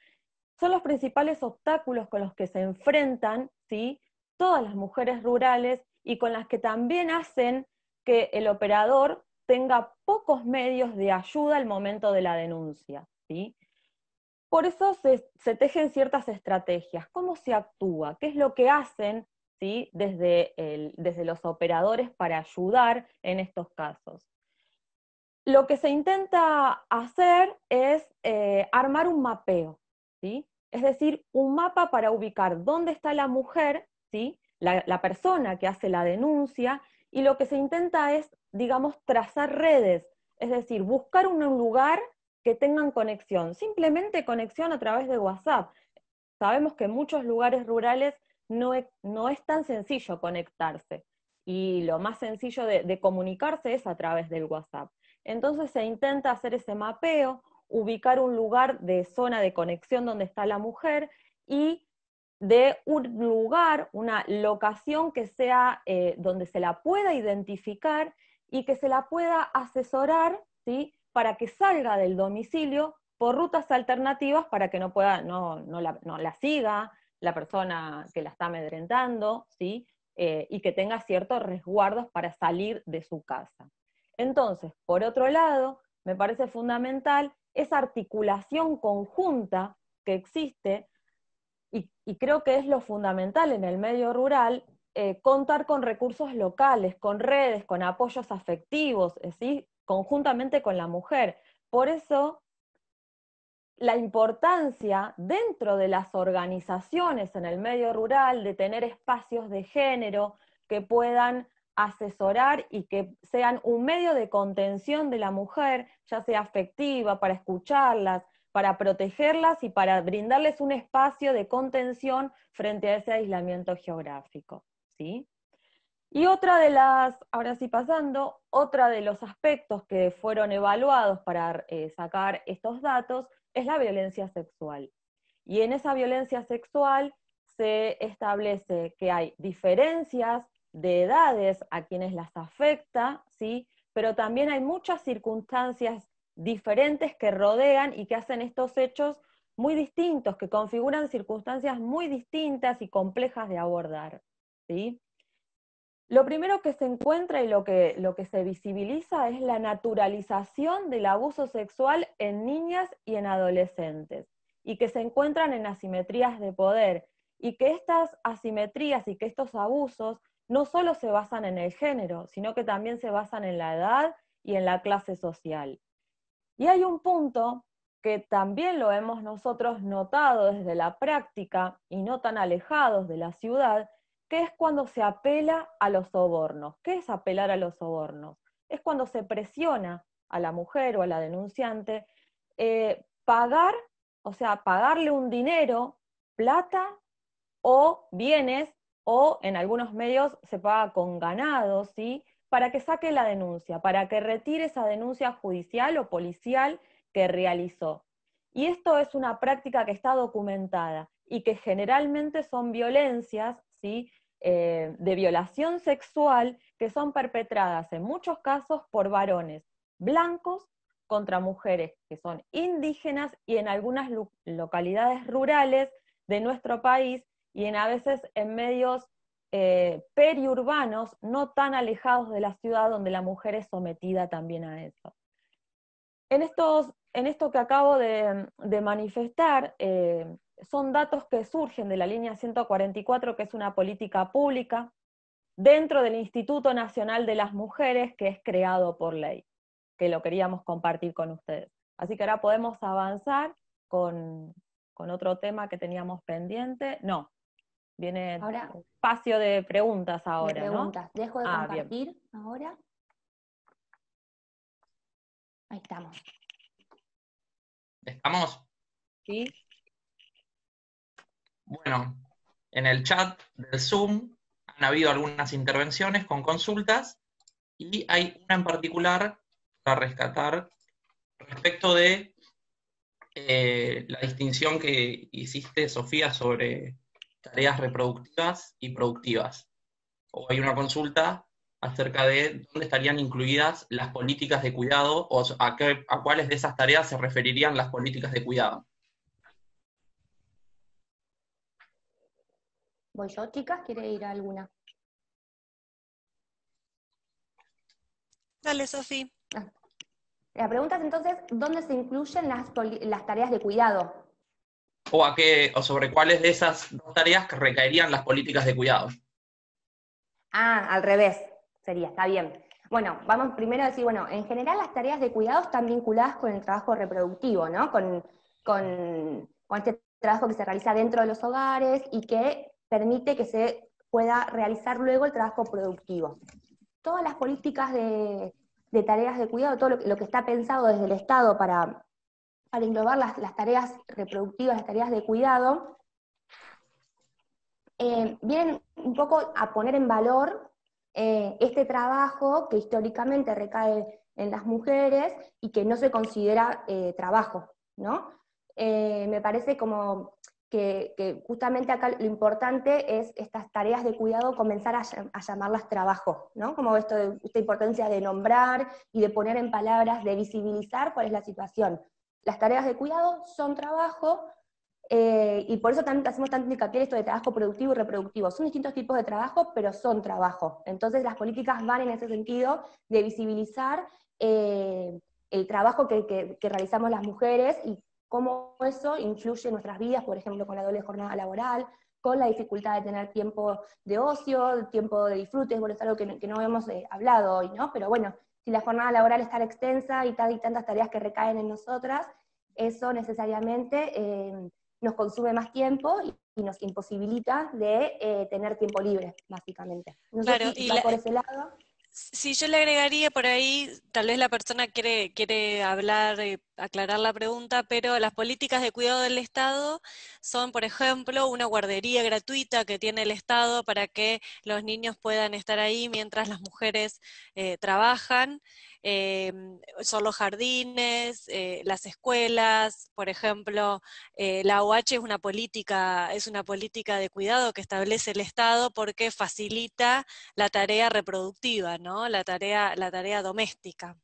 [SPEAKER 3] son los principales obstáculos con los que se enfrentan ¿sí? todas las mujeres rurales y con las que también hacen que el operador tenga pocos medios de ayuda al momento de la denuncia. ¿sí? Por eso se, se tejen ciertas estrategias, cómo se actúa, qué es lo que hacen desde, desde los operadores para ayudar en estos casos. Lo que se intenta hacer es eh, armar un mapeo, ¿sí? es decir, un mapa para ubicar dónde está la mujer, ¿sí? la, persona que hace la denuncia, y lo que se intenta es, digamos, trazar redes, es decir, buscar un lugar que tengan conexión, simplemente conexión a través de WhatsApp. Sabemos que muchos lugares rurales no es, tan sencillo conectarse y lo más sencillo de, comunicarse es a través del WhatsApp. Entonces se intenta hacer ese mapeo, ubicar un lugar de zona de conexión donde está la mujer y de un lugar, una locación que sea eh, donde se la pueda identificar y que se la pueda asesorar, ¿sí? Para que salga del domicilio por rutas alternativas para que no pueda, no, no, no la siga, la persona que la está amedrentando, ¿sí? Eh, y que tenga ciertos resguardos para salir de su casa. Entonces, por otro lado, me parece fundamental esa articulación conjunta que existe, y, creo que es lo fundamental en el medio rural, eh, contar con recursos locales, con redes, con apoyos afectivos, conjuntamente con la mujer. Por eso la importancia dentro de las organizaciones en el medio rural de tener espacios de género que puedan asesorar y que sean un medio de contención de la mujer, ya sea afectiva, para escucharlas, para protegerlas y para brindarles un espacio de contención frente a ese aislamiento geográfico. Y otra de las, ahora sí pasando, otra de los aspectos que fueron evaluados para eh, sacar estos datos es la violencia sexual. Y en esa violencia sexual se establece que hay diferencias de edades a quienes las afecta, ¿sí? pero también hay muchas circunstancias diferentes que rodean y que hacen estos hechos muy distintos, que configuran circunstancias muy distintas y complejas de abordar. ¿sí? Lo primero que se encuentra y lo que, se visibiliza es la naturalización del abuso sexual en niñas y en adolescentes, y que se encuentran en asimetrías de poder, y que estas asimetrías y que estos abusos no solo se basan en el género, sino que también se basan en la edad y en la clase social. Y hay un punto que también lo hemos nosotros notado desde la práctica y no tan alejados de la ciudad, ¿Qué es cuando se apela a los sobornos. ¿Qué es apelar a los sobornos? Es cuando se presiona a la mujer o a la denunciante eh, pagar, o sea, pagarle un dinero, plata o bienes, o en algunos medios se paga con ganado, ¿sí? Para que saque la denuncia, para que retire esa denuncia judicial o policial que realizó. Y esto es una práctica que está documentada y que generalmente son violencias ¿sí? Eh, de violación sexual que son perpetradas en muchos casos por varones blancos contra mujeres que son indígenas y en algunas localidades rurales de nuestro país y en a veces en medios eh, periurbanos no tan alejados de la ciudad donde la mujer es sometida también a eso. En, estos, en esto que acabo de, manifestar, eh, son datos que surgen de la línea 144, que es una política pública, dentro del Instituto Nacional de las Mujeres, que es creado por ley, que lo queríamos compartir con ustedes. Así que ahora podemos avanzar con, con otro tema que teníamos pendiente. No, viene espacio de preguntas ahora. preguntas.
[SPEAKER 2] Dejo de ah, compartir ahora.
[SPEAKER 3] Ahí estamos.
[SPEAKER 4] ¿Estamos? Sí. Bueno, en el chat del Zoom han habido algunas intervenciones con consultas y hay una en particular para rescatar respecto de eh, la distinción que hiciste, Sofía, sobre tareas reproductivas y productivas. O hay una consulta acerca de dónde estarían incluidas las políticas de cuidado o a cuáles de esas tareas se referirían las políticas de cuidado.
[SPEAKER 2] ¿Voy yo, chicas? ¿Quiere ir a alguna? Dale, Sofi. Ah. La pregunta es entonces, ¿dónde se incluyen las, tareas de cuidado?
[SPEAKER 4] o qué o sobre cuáles de esas dos tareas recaerían las políticas de cuidado.
[SPEAKER 2] Ah, al revés sería, está bien. Bueno, vamos primero a decir, bueno, en general las tareas de cuidado están vinculadas con el trabajo reproductivo, ¿no? con este trabajo que se realiza dentro de los hogares y que permite que se pueda realizar luego el trabajo productivo. Todas las políticas de, tareas de cuidado, todo lo, que está pensado desde el Estado para, englobar las, tareas reproductivas, las tareas de cuidado, eh, vienen un poco a poner en valor eh, este trabajo que históricamente recae en las mujeres y que no se considera eh, trabajo, ¿no? me parece como que, justamente acá lo importante es estas tareas de cuidado comenzar a, llamarlas trabajo, ¿no? Como esto de, esta importancia de nombrar y de poner en palabras, de visibilizar cuál es la situación. Las tareas de cuidado son trabajo, eh, y por eso también hacemos tanto hincapié esto de trabajo productivo y reproductivo. Son distintos tipos de trabajo, pero son trabajo. Entonces las políticas van en ese sentido de visibilizar eh, el trabajo que, que realizamos las mujeres y cómo eso influye en nuestras vidas, por ejemplo, con la doble jornada laboral, con la dificultad de tener tiempo de ocio, tiempo de disfrutes, bueno, es algo que, no hemos eh, hablado hoy, ¿no? Pero bueno, si la jornada laboral es tan extensa y, y tantas tareas que recaen en nosotras, eso necesariamente em, nos consume más tiempo y, nos imposibilita de eh, tener tiempo libre, básicamente. claro, por ese lado.
[SPEAKER 5] Sí, yo le agregaría por ahí, tal vez la persona quiere, quiere hablar, eh, aclarar la pregunta, pero las políticas de cuidado del Estado son, por ejemplo, una guardería gratuita que tiene el Estado para que los niños puedan estar ahí mientras las mujeres eh, trabajan. Em, son los jardines, eh, las escuelas, por ejemplo, eh, la OH es una política, es una política de cuidado que establece el Estado porque facilita la tarea reproductiva, ¿no? la tarea, la tarea doméstica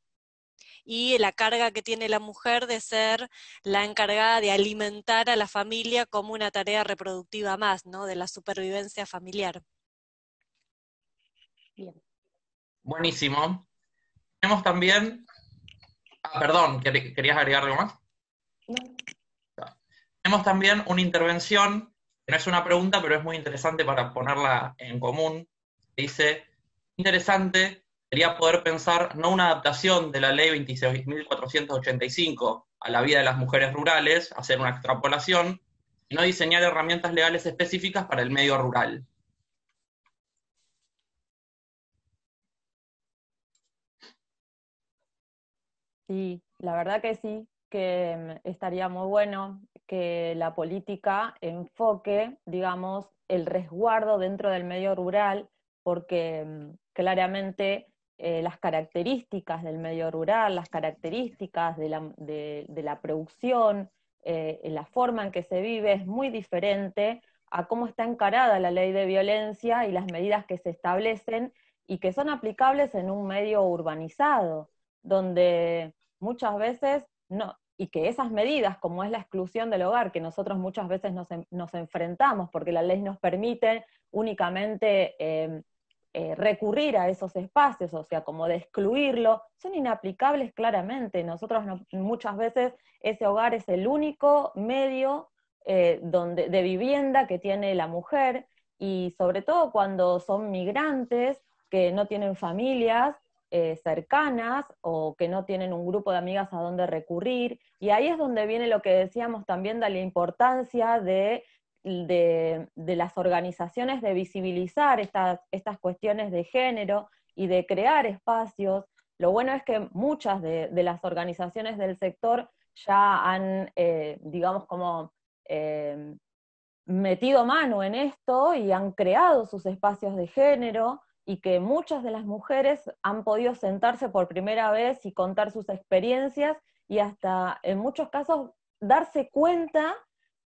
[SPEAKER 5] y la carga que tiene la mujer de ser la encargada de alimentar a la familia como una tarea reproductiva más, ¿no? De la supervivencia familiar.
[SPEAKER 4] Bien. Buenísimo tenemos también... Ah, perdón, ¿querías agregar algo más? Ah. Tenemos también una intervención, que no es una pregunta, pero es muy interesante para ponerla en común. Dice, interesante sería poder pensar no una adaptación de la ley 26.485 a la vida de las mujeres rurales, hacer una extrapolación, sino diseñar herramientas legales específicas para el medio rural.
[SPEAKER 3] Y la verdad que sí, que mm, estaría muy bueno que la política enfoque, digamos, el resguardo dentro del medio rural, porque mm, claramente eh, las características del medio rural, las características de la, mm, producción, eh, la forma en que se vive es muy diferente a cómo está encarada la ley de violencia y las medidas que se establecen y que son aplicables en un medio urbanizado, donde muchas veces no, y que esas medidas, como es la exclusión del hogar, que nosotros muchas veces nos, nos enfrentamos porque la ley nos permite únicamente em, eh, recurrir a esos espacios, o sea, como de excluirlo, son inaplicables claramente. Nosotros muchas veces ese hogar es el único medio eh, donde, de vivienda que tiene la mujer y sobre todo cuando son migrantes que no tienen familias eh, cercanas o que no tienen un grupo de amigas a donde recurrir. Y ahí es donde viene lo que decíamos también de la importancia de, las organizaciones de visibilizar estas, cuestiones de género y de crear espacios. Lo bueno es que muchas de, las organizaciones del sector ya han, eh, digamos, como eh, metido mano en esto y han creado sus espacios de género y que muchas de las mujeres han podido sentarse por primera vez y contar sus experiencias y hasta en muchos casos darse cuenta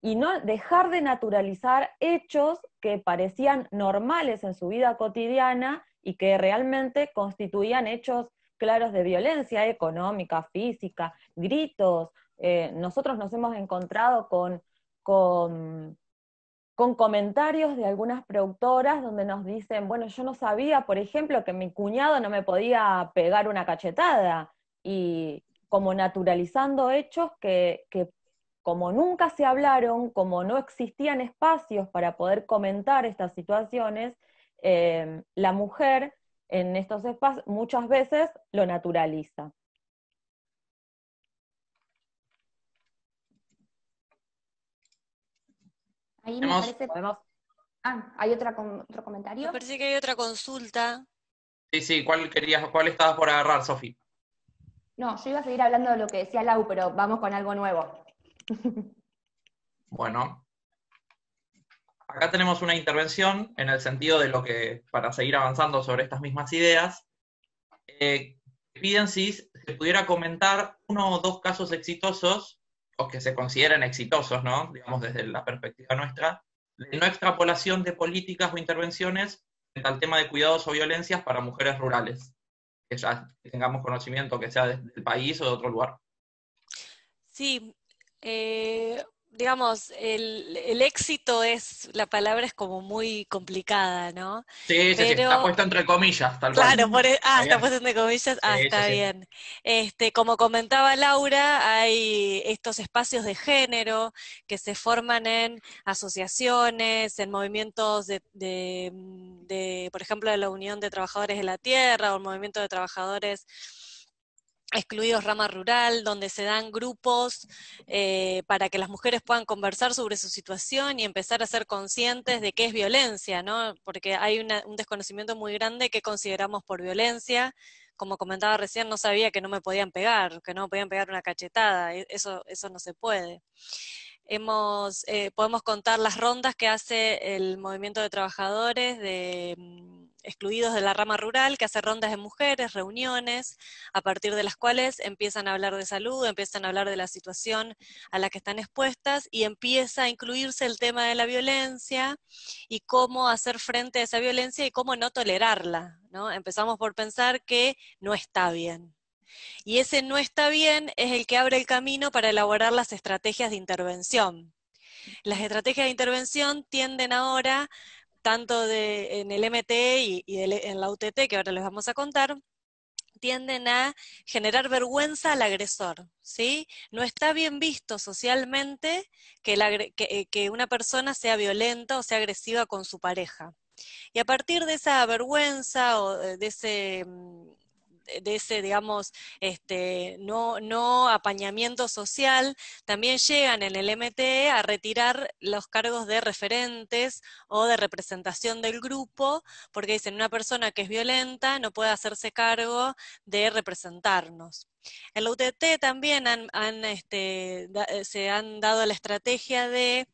[SPEAKER 3] y no dejar de naturalizar hechos que parecían normales en su vida cotidiana y que realmente constituían hechos claros de violencia económica, física, gritos. Eh, nosotros nos hemos encontrado con con comentarios de algunas productoras donde nos dicen, bueno, yo no sabía, por ejemplo, que mi cuñado no me podía pegar una cachetada, y como naturalizando hechos que, como nunca se hablaron, como no existían espacios para poder comentar estas situaciones, eh, la mujer en estos espacios muchas veces lo naturaliza.
[SPEAKER 2] Ahí parece, podemos... Ah, ¿hay otra, otro comentario? Me parece que hay
[SPEAKER 5] otra consulta.
[SPEAKER 4] Sí, sí, ¿cuál querías, cuál estabas por agarrar, Sofi?
[SPEAKER 2] No, yo iba a seguir hablando de lo que decía Lau, pero vamos con algo nuevo.
[SPEAKER 4] bueno. Acá tenemos una intervención en el sentido de lo que, para seguir avanzando sobre estas mismas ideas, eh, piden si se pudiera comentar uno o dos casos exitosos o que se consideren exitosos, ¿no? digamos desde la perspectiva nuestra, de no extrapolación de políticas o intervenciones en tal tema de cuidados o violencias para mujeres rurales, que ya tengamos conocimiento que sea del país o de otro lugar.
[SPEAKER 5] Sí, eh, digamos, el, éxito es, la palabra es como muy complicada, ¿no? Sí, está puesto entre
[SPEAKER 4] comillas, tal vez. Claro, e, ah, está, puesta
[SPEAKER 5] entre comillas, ah, está bien. Este, como comentaba Laura, hay estos espacios de género que se forman en asociaciones, en movimientos de, de, de por ejemplo, de la Unión de Trabajadores de la Tierra o el Movimiento de Trabajadores excluidos rama rural, donde se dan grupos eh, para que las mujeres puedan conversar sobre su situación y empezar a ser conscientes de qué es violencia, ¿no? Porque hay un desconocimiento muy grande que consideramos por violencia. Como comentaba recién, no sabía que no me podían pegar, que no me podían pegar una cachetada, e, eso, eso no se puede. Hemos, eh, podemos contar las rondas que hace el movimiento de trabajadores de mm, excluidos de la rama rural, que hace rondas de mujeres, reuniones, a partir de las cuales empiezan a hablar de salud, empiezan a hablar de la situación a la que están expuestas y empieza a incluirse el tema de la violencia y cómo hacer frente a esa violencia y cómo no tolerarla. Empezamos por pensar que no está bien. Y ese no está bien es el que abre el camino para elaborar las estrategias de intervención. Las estrategias de intervención tienden ahora tanto de, en el MT y, en la UTT, que ahora les vamos a contar, tienden a generar vergüenza al agresor, ¿sí? No está bien visto socialmente que, eh, una persona sea violenta o sea agresiva con su pareja. Y a partir de esa vergüenza o eh, de ese mm, de ese, digamos, este, no, no apañamiento social, también llegan en el MTE a retirar los cargos de referentes o de representación del grupo, porque dicen, una persona que es violenta no puede hacerse cargo de representarnos. En la UTT también este, eh, se han dado la estrategia de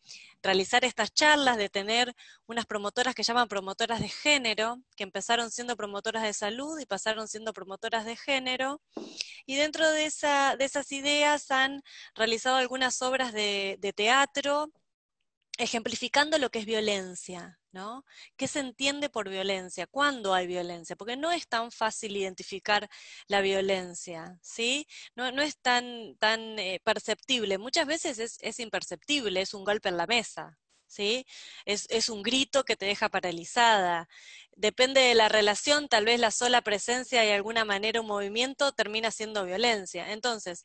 [SPEAKER 5] realizar estas charlas, de tener unas promotoras que llaman promotoras de género, que empezaron siendo promotoras de salud y pasaron siendo promotoras de género. Y dentro de, esas ideas han realizado algunas obras de teatro, ejemplificando lo que es violencia, ¿no? ¿Qué se entiende por violencia? ¿Cuándo hay violencia? Porque no es tan fácil identificar la violencia, ¿sí? No, es tan, tan eh, perceptible. Muchas veces es, imperceptible, es un golpe en la mesa, ¿sí? Es, es un grito que te deja paralizada. Depende de la relación, tal vez la sola presencia y de alguna manera un movimiento termina siendo violencia. Entonces,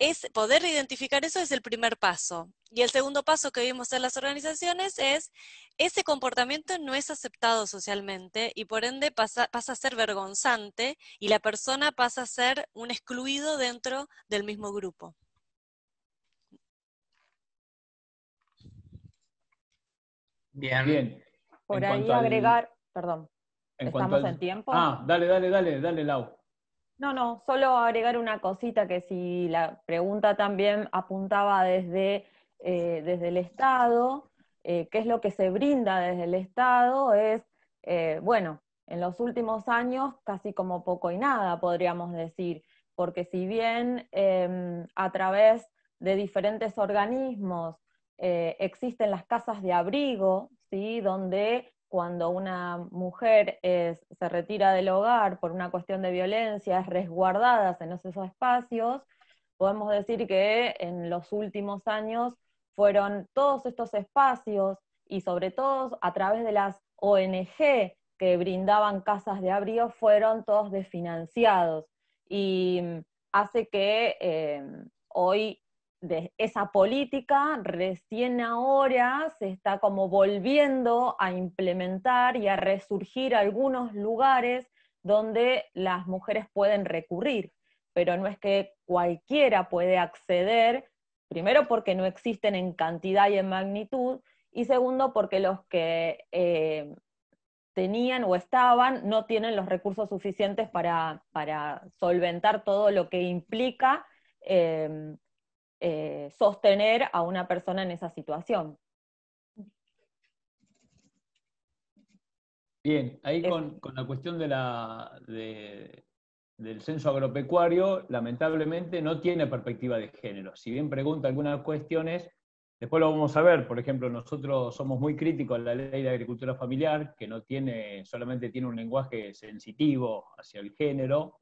[SPEAKER 5] es poder identificar eso es el primer paso. Y el segundo paso que vimos en las organizaciones es, ese comportamiento no es aceptado socialmente y por ende pasa, a ser vergonzante y la persona pasa a ser un excluido dentro del mismo grupo.
[SPEAKER 1] Bien. Bien. Por ahí agregar,
[SPEAKER 3] perdón, ¿estamos en tiempo? Ah,
[SPEAKER 1] dale, dale, dale, dale, Lau.
[SPEAKER 3] No, no, solo agregar una cosita que si la pregunta también apuntaba desde, eh, desde el Estado, eh, qué es lo que se brinda desde el Estado, es, eh, bueno, en los últimos años casi como poco y nada, podríamos decir, porque si bien em, a través de diferentes organismos existen las casas de abrigo, ¿sí? donde cuando una mujer se retira del hogar por una cuestión de violencia, es resguardada en esos espacios, podemos decir que en los últimos años fueron todos estos espacios y sobre todo a través de las ONG que brindaban casas de abrigo, fueron todos desfinanciados y mm, hace que eh, hoy esa política recién ahora se está como volviendo a implementar y a resurgir algunos lugares donde las mujeres pueden recurrir, pero no es que cualquiera puede acceder, primero porque no existen en cantidad y en magnitud, y segundo porque los que eh, tenían o estaban no tienen los recursos suficientes para, solventar todo lo que implica. Eh, eh, sostener a una persona en esa situación.
[SPEAKER 1] Bien, ahí con, la cuestión del censo agropecuario, lamentablemente no tiene perspectiva de género. Si bien pregunta algunas cuestiones, después lo vamos a ver. Por ejemplo, nosotros somos muy críticos a la ley de agricultura familiar, que no tiene, solamente tiene un lenguaje sensitivo hacia el género,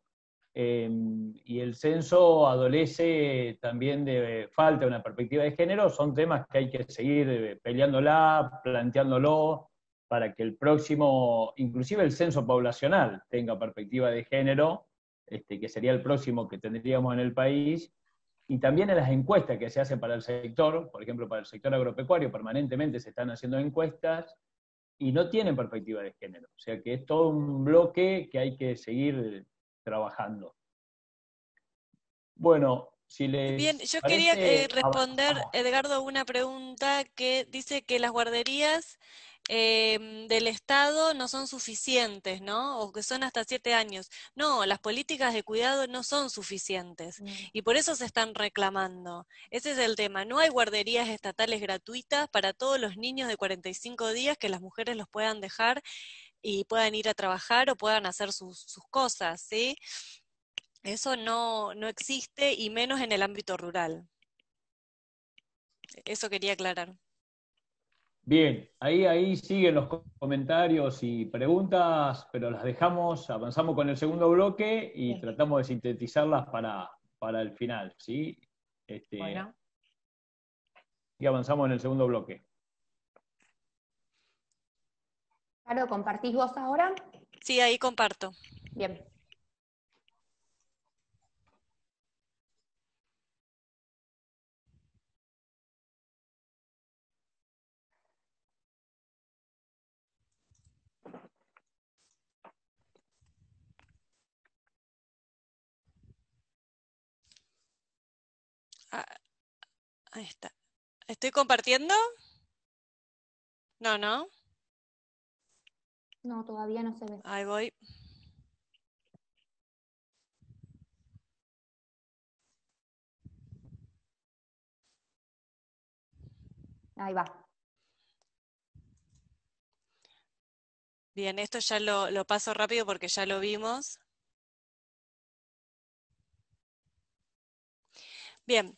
[SPEAKER 1] Em, y el censo adolece también de falta de una perspectiva de género, son temas que hay que seguir eh, peleándola, planteándolo, para que el próximo, inclusive el censo poblacional, tenga perspectiva de género, este, que sería el próximo que tendríamos en el país, y también en las encuestas que se hacen para el sector, por ejemplo, para el sector agropecuario, permanentemente se están haciendo encuestas y no tienen perspectiva de género. O sea que es todo un bloque que hay que seguir trabajando. Bueno, si le. Bien, yo quería eh, responder,
[SPEAKER 5] Edgardo, Edgardo, una pregunta que dice que las guarderías em, del Estado no son suficientes, ¿no? O que son hasta siete años. No, las políticas de cuidado no son suficientes mm. y por eso se están reclamando. Ese es el tema. No hay guarderías estatales gratuitas para todos los niños de 45 días que las mujeres los puedan dejar y puedan ir a trabajar o puedan hacer sus, cosas, ¿sí? Eso no, no existe y menos en el ámbito rural. Eso quería aclarar.
[SPEAKER 1] Bien, ahí, ahí siguen los comentarios y preguntas, pero las dejamos, avanzamos con el segundo bloque y tratamos de sintetizarlas para, para el final, ¿sí? Este, y avanzamos en el segundo bloque.
[SPEAKER 2] Claro, ¿compartís vos ahora? Sí, ahí comparto. Bien.
[SPEAKER 1] Ah, ahí está. ¿Estoy compartiendo?
[SPEAKER 2] No, no. No, todavía no se ve. Ahí voy. Ahí va.
[SPEAKER 5] Bien, esto ya lo, paso rápido porque ya lo vimos. Bien,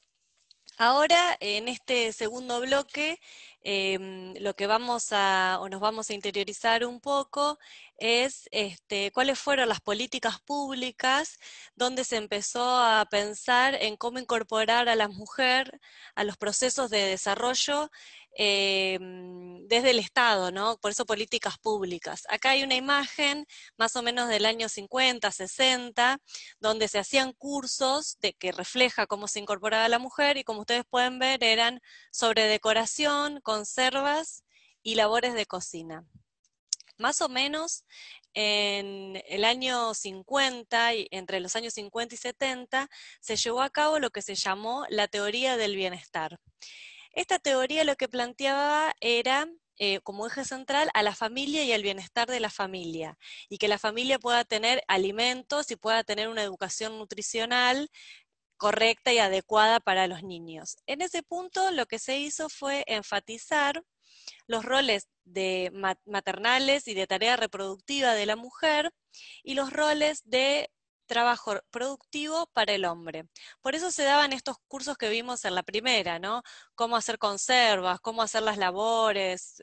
[SPEAKER 5] Ahora, en este segundo bloque, em, lo que vamos a, o nos vamos a interiorizar un poco, es este, cuáles fueron las políticas públicas donde se empezó a pensar en cómo incorporar a la mujer a los procesos de desarrollo eh, mm, desde el Estado, ¿no? Por eso políticas públicas. Acá hay una imagen más o menos del año 50, 60, donde se hacían cursos de, que refleja cómo se incorporaba la mujer y como ustedes pueden ver eran sobre decoración, conservas y labores de cocina. Más o menos en el año 50, entre los años 50 y 70, se llevó a cabo lo que se llamó la teoría del bienestar. Esta teoría lo que planteaba era eh, como eje central a la familia y al bienestar de la familia, y que la familia pueda tener alimentos y pueda tener una educación nutricional correcta y adecuada para los niños. En ese punto lo que se hizo fue enfatizar los roles de maternales y de tarea reproductiva de la mujer y los roles de trabajo productivo para el hombre. Por eso se daban estos cursos que vimos en la primera, ¿no? Cómo hacer conservas, cómo hacer las labores,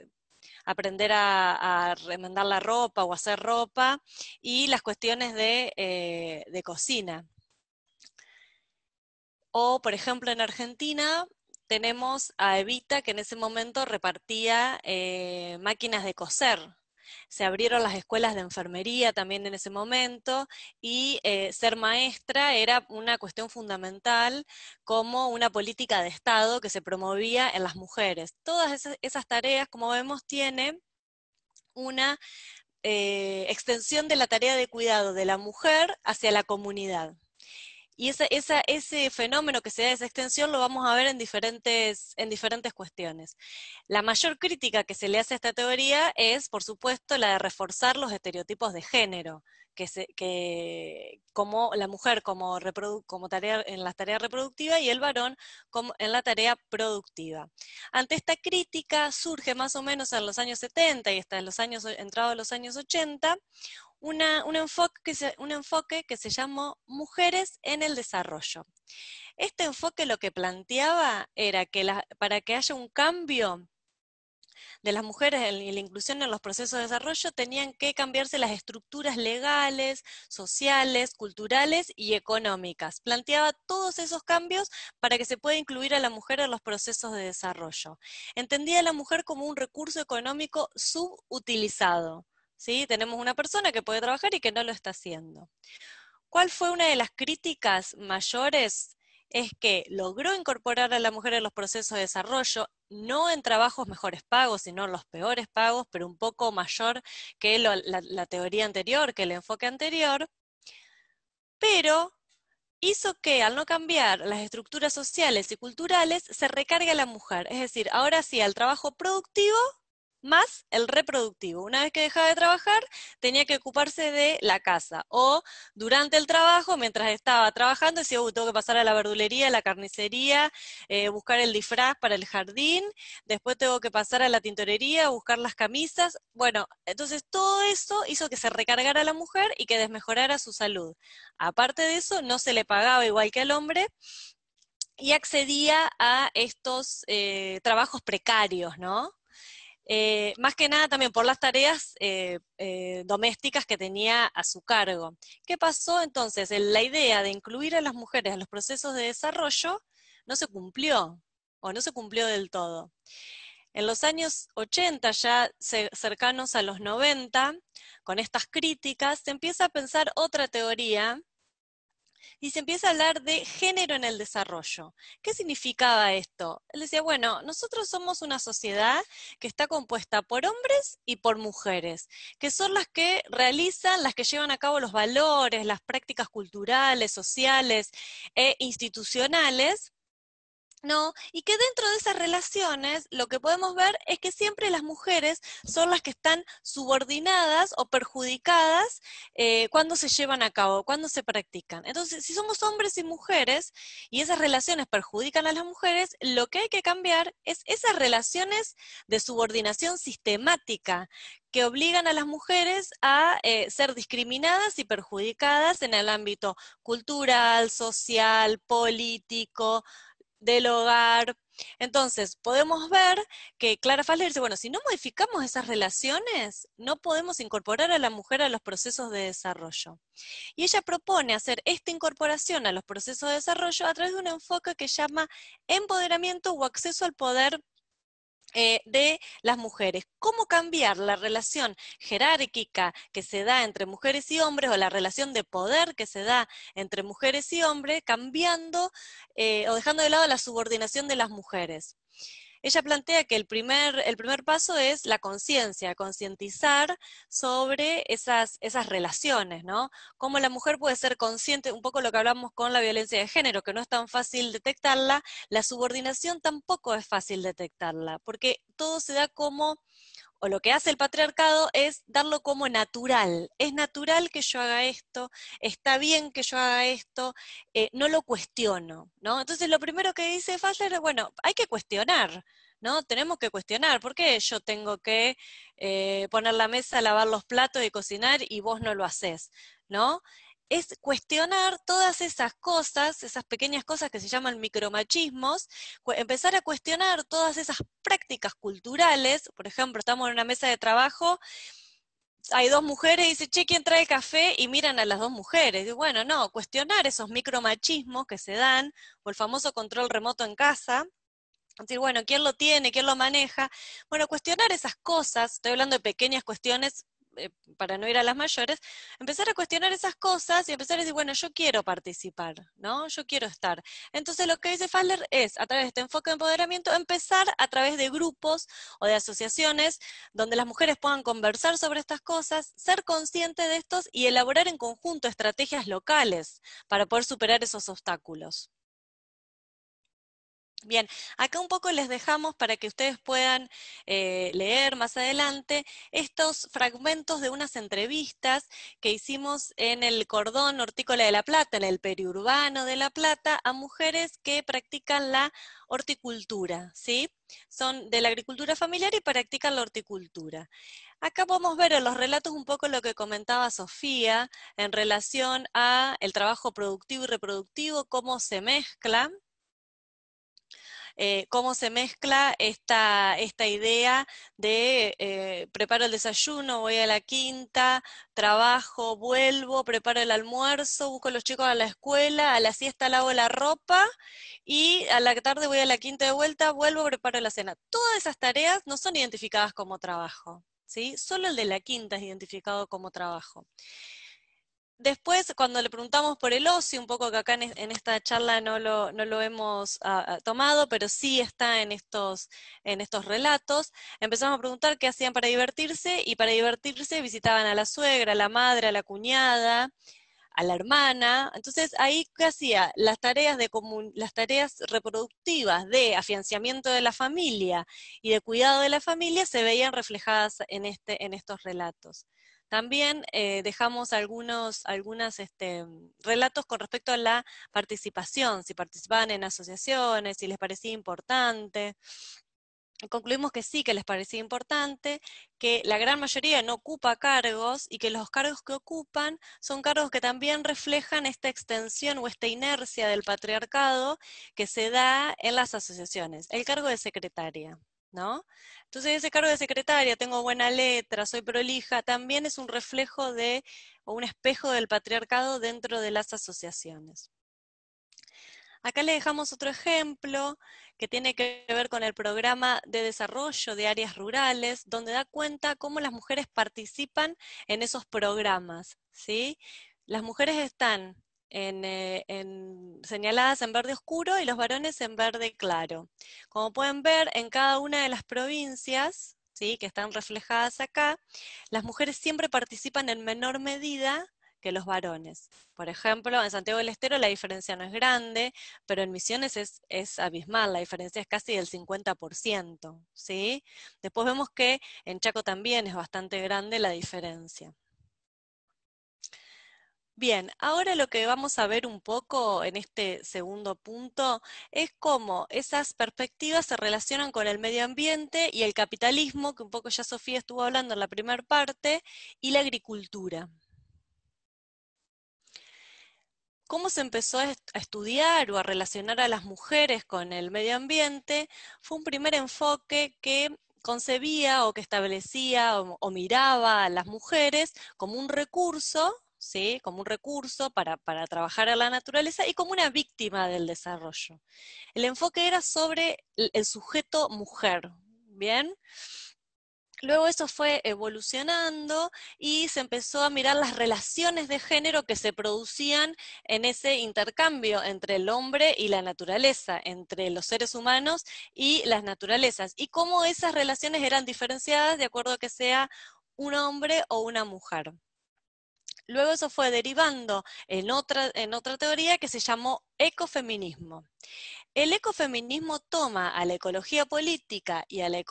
[SPEAKER 5] aprender a, remendar la ropa o hacer ropa, y las cuestiones eh, de, cocina. O, por ejemplo, en Argentina tenemos a Evita, que en ese momento repartía eh, máquinas de coser se abrieron las escuelas de enfermería también en ese momento y eh, ser maestra era una cuestión fundamental como una política de Estado que se promovía en las mujeres. Todas esas, tareas, como vemos, tienen una eh, extensión de la tarea de cuidado de la mujer hacia la comunidad. Y ese fenómeno que se da, esa extensión, lo vamos a ver en diferentes, cuestiones. La mayor crítica que se le hace a esta teoría es, por supuesto, la de reforzar los estereotipos de género, como la mujer como, tarea, en la tarea reproductiva y el varón en la tarea productiva. Ante esta crítica surge más o menos en los años 70 y hasta en los años, en los años 80, un, enfoque que se, llamó Mujeres en el Desarrollo. Este enfoque lo que planteaba era que para que haya un cambio de las mujeres en la inclusión en los procesos de desarrollo tenían que cambiarse las estructuras legales, sociales, culturales y económicas. Planteaba todos esos cambios para que se pueda incluir a la mujer en los procesos de desarrollo. Entendía a la mujer como un recurso económico subutilizado tenemos una persona que puede trabajar y que no lo está haciendo. ¿Cuál fue una de las críticas mayores? Es que logró incorporar a la mujer en los procesos de desarrollo, no en trabajos mejores pagos, sino en los peores pagos, pero un poco mayor que la, la teoría anterior, que el enfoque anterior, pero hizo que al no cambiar las estructuras sociales y culturales se recargue a la mujer. Es decir, ahora sí, al trabajo productivo más el reproductivo. Una vez que dejaba de trabajar, tenía que ocuparse de la casa. O durante el trabajo, mientras estaba trabajando, decía, tengo que pasar a la verdulería, a la carnicería, eh, buscar el disfraz para el jardín, después tengo que pasar a la tintorería, buscar las camisas. Bueno, entonces todo eso hizo que se recargara la mujer y que desmejorara su salud. Aparte de eso, no se le pagaba igual que al hombre, y accedía a estos eh, trabajos precarios, ¿no? Eh, más que nada también por las tareas eh, eh, domésticas que tenía a su cargo. ¿Qué pasó entonces? La idea de incluir a las mujeres en los procesos de desarrollo no se cumplió o no se cumplió del todo. En los años 80, ya cercanos a los 90, con estas críticas, se empieza a pensar otra teoría y se empieza a hablar de género en el desarrollo. ¿Qué significaba esto? Él decía, bueno, nosotros somos una sociedad que está compuesta por hombres y por mujeres, que son las que realizan, las que llevan a cabo los valores, las prácticas culturales, sociales e institucionales y que dentro de esas relaciones lo que podemos ver es que siempre las mujeres son las que están subordinadas o perjudicadas eh, cuando se llevan a cabo, cuando se practican. Entonces, si somos hombres y mujeres y esas relaciones perjudican a las mujeres, lo que hay que cambiar es esas relaciones de subordinación sistemática que obligan a las mujeres a eh, ser discriminadas y perjudicadas en el ámbito cultural, social, político, del hogar. Entonces, podemos ver que Clara Fasler dice, bueno, si no modificamos esas relaciones, no podemos incorporar a la mujer a los procesos de desarrollo. Y ella propone hacer esta incorporación a los procesos de desarrollo a través de un enfoque que llama empoderamiento o acceso al poder eh, de las mujeres. ¿Cómo cambiar la relación jerárquica que se da entre mujeres y hombres o la relación de poder que se da entre mujeres y hombres, cambiando eh, o dejando de lado la subordinación de las mujeres? ella plantea que el primer, paso es la conciencia, concientizar sobre esas, esas relaciones, ¿no? Cómo la mujer puede ser consciente, un poco lo que hablamos con la violencia de género, que no es tan fácil detectarla, la subordinación tampoco es fácil detectarla, porque todo se da como o lo que hace el patriarcado es darlo como natural. Es natural que yo haga esto, está bien que yo haga esto, eh, no lo cuestiono, ¿no? Entonces lo primero que dice Fassler es, bueno, hay que cuestionar, ¿no? Tenemos que cuestionar, ¿por qué yo tengo que eh, poner la mesa, lavar los platos y cocinar y vos no lo haces, ¿no? es cuestionar todas esas cosas, esas pequeñas cosas que se llaman micromachismos, empezar a cuestionar todas esas prácticas culturales, por ejemplo, estamos en una mesa de trabajo, hay dos mujeres y dice, che, ¿quién trae café? Y miran a las dos mujeres. Y bueno, no, cuestionar esos micromachismos que se dan, o el famoso control remoto en casa, decir, bueno, ¿quién lo tiene? ¿Quién lo maneja? Bueno, cuestionar esas cosas, estoy hablando de pequeñas cuestiones eh, para no ir a las mayores, empezar a cuestionar esas cosas y empezar a decir, bueno, yo quiero participar, ¿no? Yo quiero estar. Entonces lo que dice Faller es, a través de este enfoque de empoderamiento, empezar a través de grupos o de asociaciones donde las mujeres puedan conversar sobre estas cosas, ser conscientes de estos y elaborar en conjunto estrategias locales para poder superar esos obstáculos. Bien, acá un poco les dejamos para que ustedes puedan eh, leer más adelante estos fragmentos de unas entrevistas que hicimos en el cordón hortícola de La Plata, en el periurbano de La Plata, a mujeres que practican la horticultura, ¿sí? Son de la agricultura familiar y practican la horticultura. Acá podemos ver en los relatos un poco lo que comentaba Sofía en relación a el trabajo productivo y reproductivo, cómo se mezcla, eh, cómo se mezcla esta, esta idea de eh, preparo el desayuno, voy a la quinta, trabajo, vuelvo, preparo el almuerzo, busco a los chicos a la escuela, a la siesta lavo la ropa y a la tarde voy a la quinta de vuelta, vuelvo, preparo la cena. Todas esas tareas no son identificadas como trabajo. ¿Sí? Solo el de la quinta es identificado como trabajo. Después, cuando le preguntamos por el ocio, un poco que acá en, esta charla no lo, hemos ah, ah, tomado, pero sí está en estos, relatos, empezamos a preguntar qué hacían para divertirse y para divertirse visitaban a la suegra, a la madre, a la cuñada, a la hermana. Entonces, ahí qué hacía las tareas de las tareas reproductivas de afianciamiento de la familia y de cuidado de la familia se veían reflejadas en este, estos relatos. También eh, dejamos algunos este, relatos con respecto a la participación, si participaban en asociaciones, si les parecía importante. Concluimos que sí, que les parecía importante, que la gran mayoría no ocupa cargos y que los cargos que ocupan son cargos que también reflejan esta extensión o esta inercia del patriarcado que se da en las asociaciones. El cargo de secretaria. Entonces ese cargo de secretaria, tengo buena letra, soy prolija, también es un reflejo de, o un espejo del patriarcado dentro de las asociaciones. Acá le dejamos otro ejemplo que tiene que ver con el programa de desarrollo de áreas rurales, donde da cuenta cómo las mujeres participan en esos programas, ¿sí? Las mujeres están eh, en, señaladas en verde oscuro y los varones en verde claro. Como pueden ver, en cada una de las provincias ¿sí? que están reflejadas acá, las mujeres siempre participan en menor medida que los varones. Por ejemplo, en Santiago del Estero la diferencia no es grande, pero en Misiones es, abismal, la diferencia es casi del 50%. ¿sí? Después vemos que en Chaco también es bastante grande la diferencia. Bien, ahora lo que vamos a ver un poco en este segundo punto es cómo esas perspectivas se relacionan con el medio ambiente y el capitalismo, que un poco ya Sofía estuvo hablando en la primera parte, y la agricultura. Cómo se empezó a estudiar o a relacionar a las mujeres con el medio ambiente fue un primer enfoque que concebía o que establecía o, o miraba a las mujeres como un recurso como un recurso para, trabajar a la naturaleza y como una víctima del desarrollo. El enfoque era sobre el sujeto mujer, ¿bien? Luego eso fue evolucionando y se empezó a mirar las relaciones de género que se producían en ese intercambio entre el hombre y la naturaleza, entre los seres humanos y las naturalezas, y cómo esas relaciones eran diferenciadas de acuerdo a que sea un hombre o una mujer. Luego eso fue derivando en otra, teoría que se llamó ecofeminismo. El ecofeminismo toma a la ecología política y a la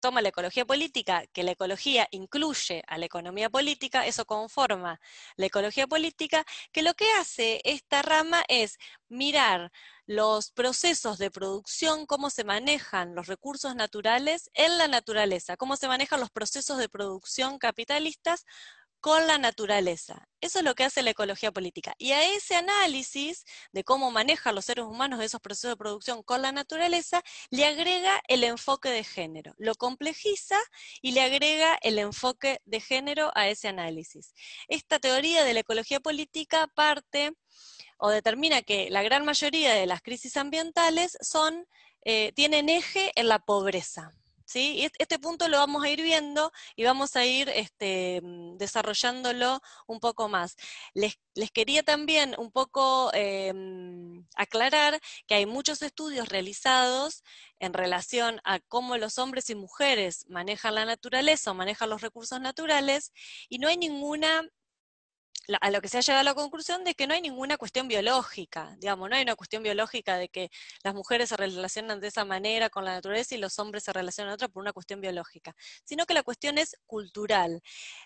[SPEAKER 5] toma la ecología política, que la ecología incluye a la economía política, eso conforma la ecología política, que lo que hace esta rama es mirar los procesos de producción, cómo se manejan los recursos naturales en la naturaleza, cómo se manejan los procesos de producción capitalistas con la naturaleza. Eso es lo que hace la ecología política. Y a ese análisis de cómo manejan los seres humanos esos procesos de producción con la naturaleza, le agrega el enfoque de género, lo complejiza y le agrega el enfoque de género a ese análisis. Esta teoría de la ecología política parte o determina que la gran mayoría de las crisis ambientales son, eh, tienen eje en la pobreza este punto lo vamos a ir viendo y vamos a ir este, mm, desarrollándolo un poco más. Les, quería también un poco eh, mm, aclarar que hay muchos estudios realizados en relación a cómo los hombres y mujeres manejan la naturaleza o manejan los recursos naturales y no hay ninguna a lo que se ha llegado a la conclusión de que no hay ninguna cuestión biológica, digamos, no hay una cuestión biológica de que las mujeres se relacionan de esa manera con la naturaleza y los hombres se relacionan de otra por una cuestión biológica, sino que la cuestión es cultural.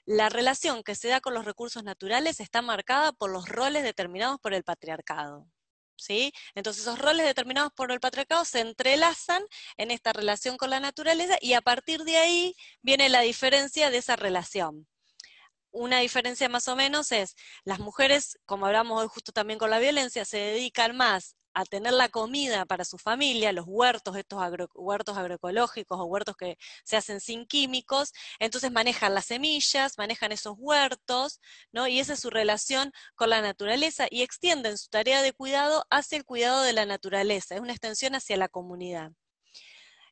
[SPEAKER 5] La relación que se da con los recursos naturales está marcada por los roles determinados por el patriarcado. ¿Sí? Entonces esos roles determinados por el patriarcado se entrelazan en esta relación con la naturaleza y a partir de ahí viene la diferencia de esa relación una diferencia más o menos es, las mujeres, como hablamos hoy justo también con la violencia, se dedican más a tener la comida para su familia, los huertos, estos huertos agroecológicos o huertos que se hacen sin químicos, entonces manejan las semillas, manejan esos huertos, ¿no? Y esa es su relación con la naturaleza y extienden su tarea de cuidado hacia el cuidado de la naturaleza, es una extensión hacia la comunidad.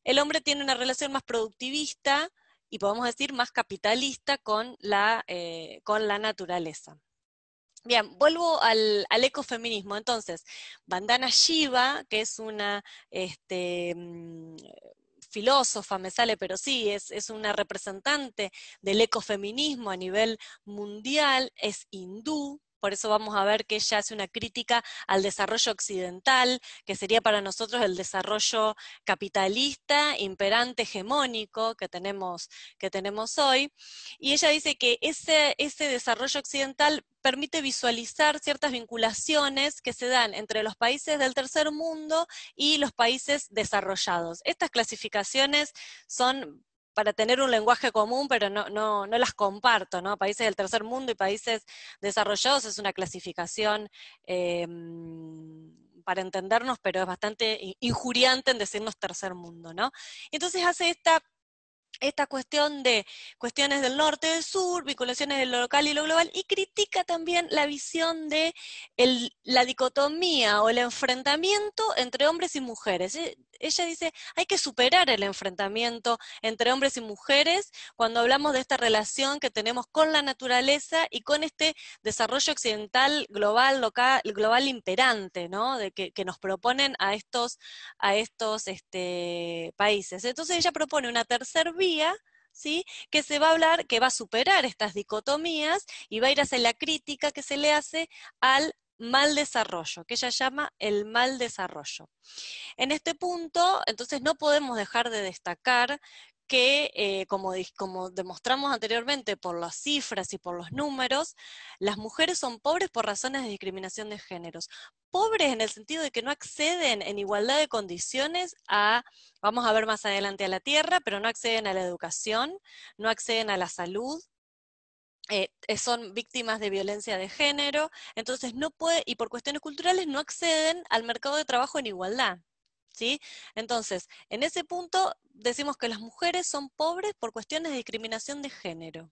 [SPEAKER 5] El hombre tiene una relación más productivista, y podemos decir más capitalista con la, eh, naturaleza. Bien, vuelvo al, ecofeminismo. Entonces, Bandana Shiva, que es una este, mm, filósofa, me sale, pero sí, es, una representante del ecofeminismo a nivel mundial, es hindú, por eso vamos a ver que ella hace una crítica al desarrollo occidental, que sería para nosotros el desarrollo capitalista, imperante, hegemónico que tenemos, hoy, y ella dice que ese desarrollo occidental permite visualizar ciertas vinculaciones que se dan entre los países del tercer mundo y los países desarrollados. Estas clasificaciones son para tener un lenguaje común, pero no, no, no, las comparto, ¿no? Países del tercer mundo y países desarrollados es una clasificación em, para entendernos, pero es bastante injuriante en decirnos tercer mundo, ¿no? Entonces hace esta esta cuestión de cuestiones del norte, y del sur, vinculaciones de lo local y lo global, y critica también la visión de la dicotomía o el enfrentamiento entre hombres y mujeres ella dice, hay que superar el enfrentamiento entre hombres y mujeres cuando hablamos de esta relación que tenemos con la naturaleza y con este desarrollo occidental global, local, global imperante, ¿no? De que, nos proponen a estos, a estos este, países. Entonces ella propone una tercer vía, ¿Sí? que se va a hablar, que va a superar estas dicotomías y va a ir hacia la crítica que se le hace al mal desarrollo, que ella llama el mal desarrollo. En este punto, entonces, no podemos dejar de destacar que, eh, como, como demostramos anteriormente por las cifras y por los números, las mujeres son pobres por razones de discriminación de géneros. Pobres en el sentido de que no acceden en igualdad de condiciones a, vamos a ver más adelante, a la tierra, pero no acceden a la educación, no acceden a la salud, eh, eh, son víctimas de violencia de género, entonces no puede, y por cuestiones culturales no acceden al mercado de trabajo en igualdad. ¿Sí? Entonces, en ese punto decimos que las mujeres son pobres por cuestiones de discriminación de género.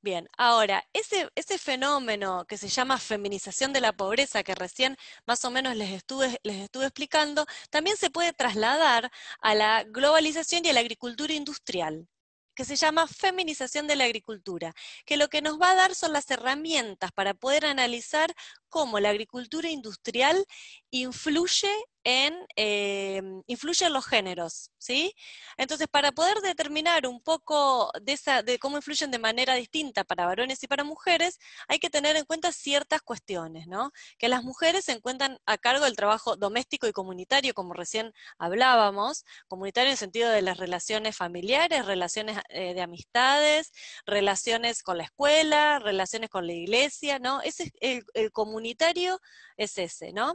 [SPEAKER 5] Bien, ahora, ese, ese, fenómeno que se llama feminización de la pobreza, que recién más o menos les estuve, les estuve explicando, también se puede trasladar a la globalización y a la agricultura industrial que se llama Feminización de la Agricultura, que lo que nos va a dar son las herramientas para poder analizar cómo la agricultura industrial influye en, em, influyen los géneros, ¿sí? Entonces, para poder determinar un poco de, de cómo influyen de manera distinta para varones y para mujeres, hay que tener en cuenta ciertas cuestiones, ¿no? Que las mujeres se encuentran a cargo del trabajo doméstico y comunitario, como recién hablábamos, comunitario en el sentido de las relaciones familiares, relaciones eh, de amistades, relaciones con la escuela, relaciones con la iglesia, ¿no? Ese, el, el comunitario es ese, ¿no?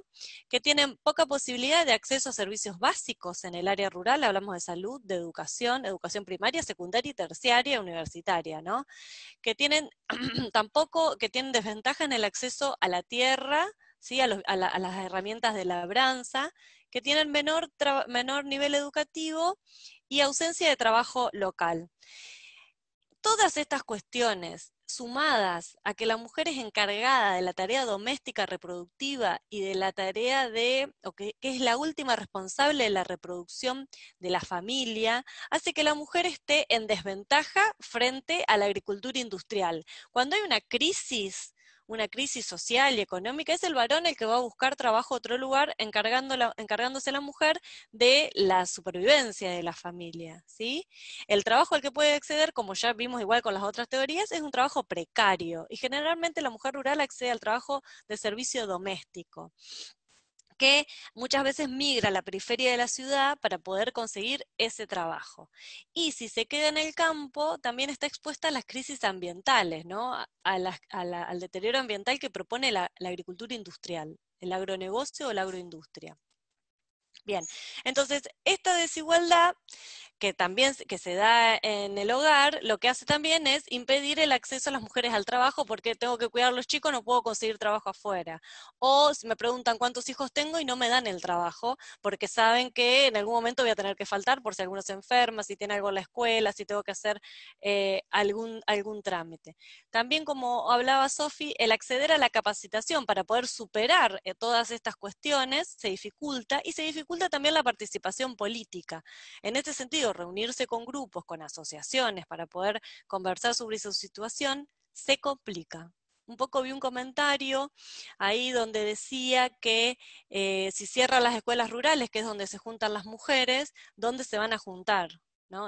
[SPEAKER 5] Que tienen poca posibilidad de acceso a servicios básicos en el área rural, hablamos de salud, de educación, educación primaria, secundaria y terciaria, universitaria, Que tienen tampoco, que tienen desventaja en el acceso a la tierra, ¿sí? a, las herramientas de labranza, que tienen menor, menor nivel educativo y ausencia de trabajo local. Todas estas cuestiones sumadas a que la mujer es encargada de la tarea doméstica reproductiva y de la tarea de, o que, que, es la última responsable de la reproducción de la familia, hace que la mujer esté en desventaja frente a la agricultura industrial. Cuando hay una crisis una crisis social y económica, es el varón el que va a buscar trabajo a otro lugar, la, encargándose la mujer de la supervivencia de la familia. ¿sí? El trabajo al que puede acceder, como ya vimos igual con las otras teorías, es un trabajo precario y generalmente la mujer rural accede al trabajo de servicio doméstico que muchas veces migra a la periferia de la ciudad para poder conseguir ese trabajo. Y si se queda en el campo, también está expuesta a las crisis ambientales, ¿no? al deterioro ambiental que propone la agricultura industrial, el agronegocio o la agroindustria. Bien, entonces esta desigualdad que también que se da en el hogar, lo que hace también es impedir el acceso a las mujeres al trabajo porque tengo que cuidar a los chicos, no puedo conseguir trabajo afuera. O si me preguntan cuántos hijos tengo y no me dan el trabajo porque saben que en algún momento voy a tener que faltar por si alguno se enferma, si tiene algo en la escuela, si tengo que hacer eh, algún, algún trámite. También como hablaba Sofi, el acceder a la capacitación para poder superar eh, todas estas cuestiones se dificulta y se dificulta también la participación política. En este sentido, reunirse con grupos, con asociaciones para poder conversar sobre su situación se complica. Un poco vi un comentario ahí donde decía que eh, si cierran las escuelas rurales, que es donde se juntan las mujeres, ¿dónde se van a juntar?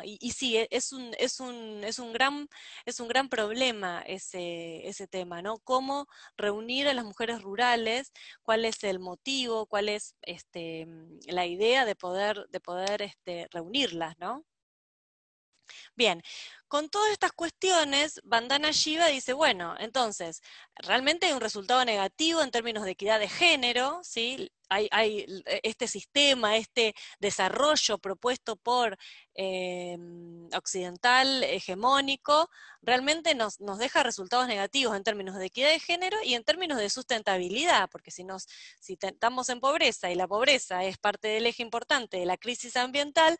[SPEAKER 5] Y, y sí, e, es un, es, un, es, un gran, es un gran problema ese, ese tema, ¿no? Cómo reunir a las mujeres rurales, cuál es el motivo, cuál es este, mm, la idea de poder, de poder este, reunirlas, ¿no? Bien, con todas estas cuestiones, Bandana Shiva dice, bueno, entonces, realmente hay un resultado negativo en términos de equidad de género, ¿sí? Hay, eh, este sistema, este desarrollo propuesto por eh, occidental hegemónico, realmente nos, nos, deja resultados negativos en términos de equidad de género y en términos de sustentabilidad, porque si, nos, si estamos en pobreza y la pobreza es parte del eje importante de la crisis ambiental,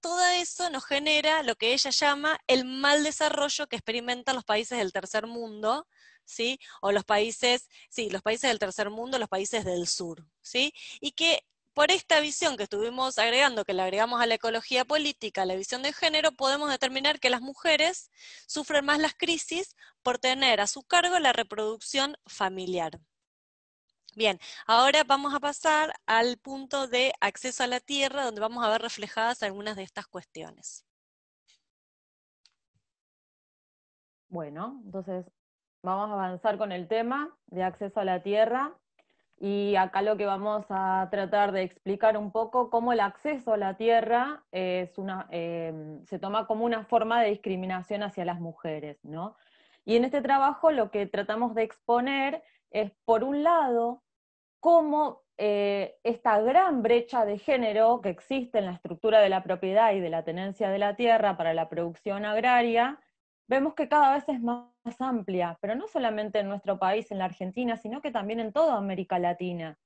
[SPEAKER 5] todo, eso nos genera lo que ella llama el mal desarrollo que experimentan los países del tercer mundo, ¿sí? O los países, sí, los países del tercer mundo, los países del sur, ¿sí? Y que por esta visión que estuvimos agregando, que la agregamos a la ecología política, a la visión de género, podemos determinar que las mujeres sufren más las crisis por tener a su cargo la reproducción familiar. Bien, ahora vamos a pasar al punto de acceso a la Tierra, donde vamos a ver reflejadas algunas de estas
[SPEAKER 3] cuestiones. Bueno, entonces vamos a avanzar con el tema de acceso a la Tierra y acá lo que vamos a tratar de explicar un poco cómo el acceso a la Tierra em, se toma como una forma de discriminación hacia las mujeres, Y en este trabajo lo que tratamos de exponer es, por un lado, cómo eh, esta gran brecha de género que existe en la estructura de la propiedad y de la tenencia de la tierra para la producción agraria, vemos que cada vez es más, amplia, pero no solamente en nuestro país, en la Argentina, sino que también en toda América Latina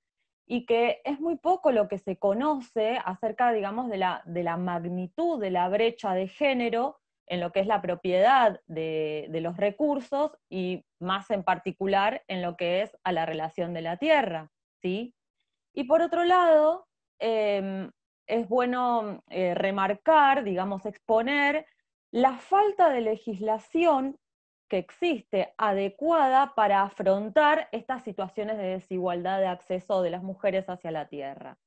[SPEAKER 3] y que es muy poco lo que se conoce acerca, digamos, de la, magnitud de la brecha de género en lo que es la propiedad de, los recursos y más en particular en lo que es a la relación de la tierra. ¿sí? Y por otro lado, em, es bueno eh, remarcar, digamos, exponer la falta de legislación que existe adecuada para afrontar estas situaciones de desigualdad de acceso de las mujeres hacia la tierra.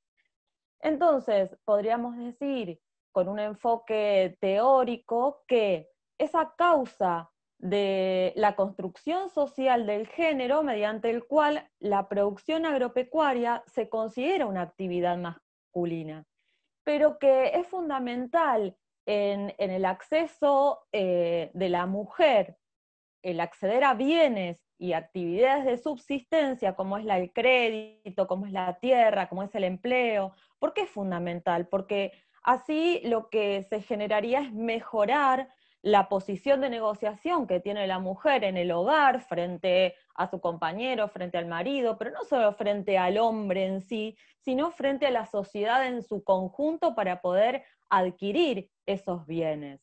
[SPEAKER 3] Entonces, podríamos decir, con un enfoque teórico, que esa causa de la construcción social del género mediante el cual la producción agropecuaria se considera una actividad masculina, pero que es fundamental en, el acceso eh, de la mujer, el acceder a bienes y actividades de subsistencia, como es el crédito, como es la tierra, como es el empleo. ¿Por qué es fundamental? Porque así lo que se generaría es mejorar la posición de negociación que tiene la mujer en el hogar frente a su compañero, frente al marido, pero no solo frente al hombre en sí, sino frente a la sociedad en su conjunto para poder adquirir esos bienes.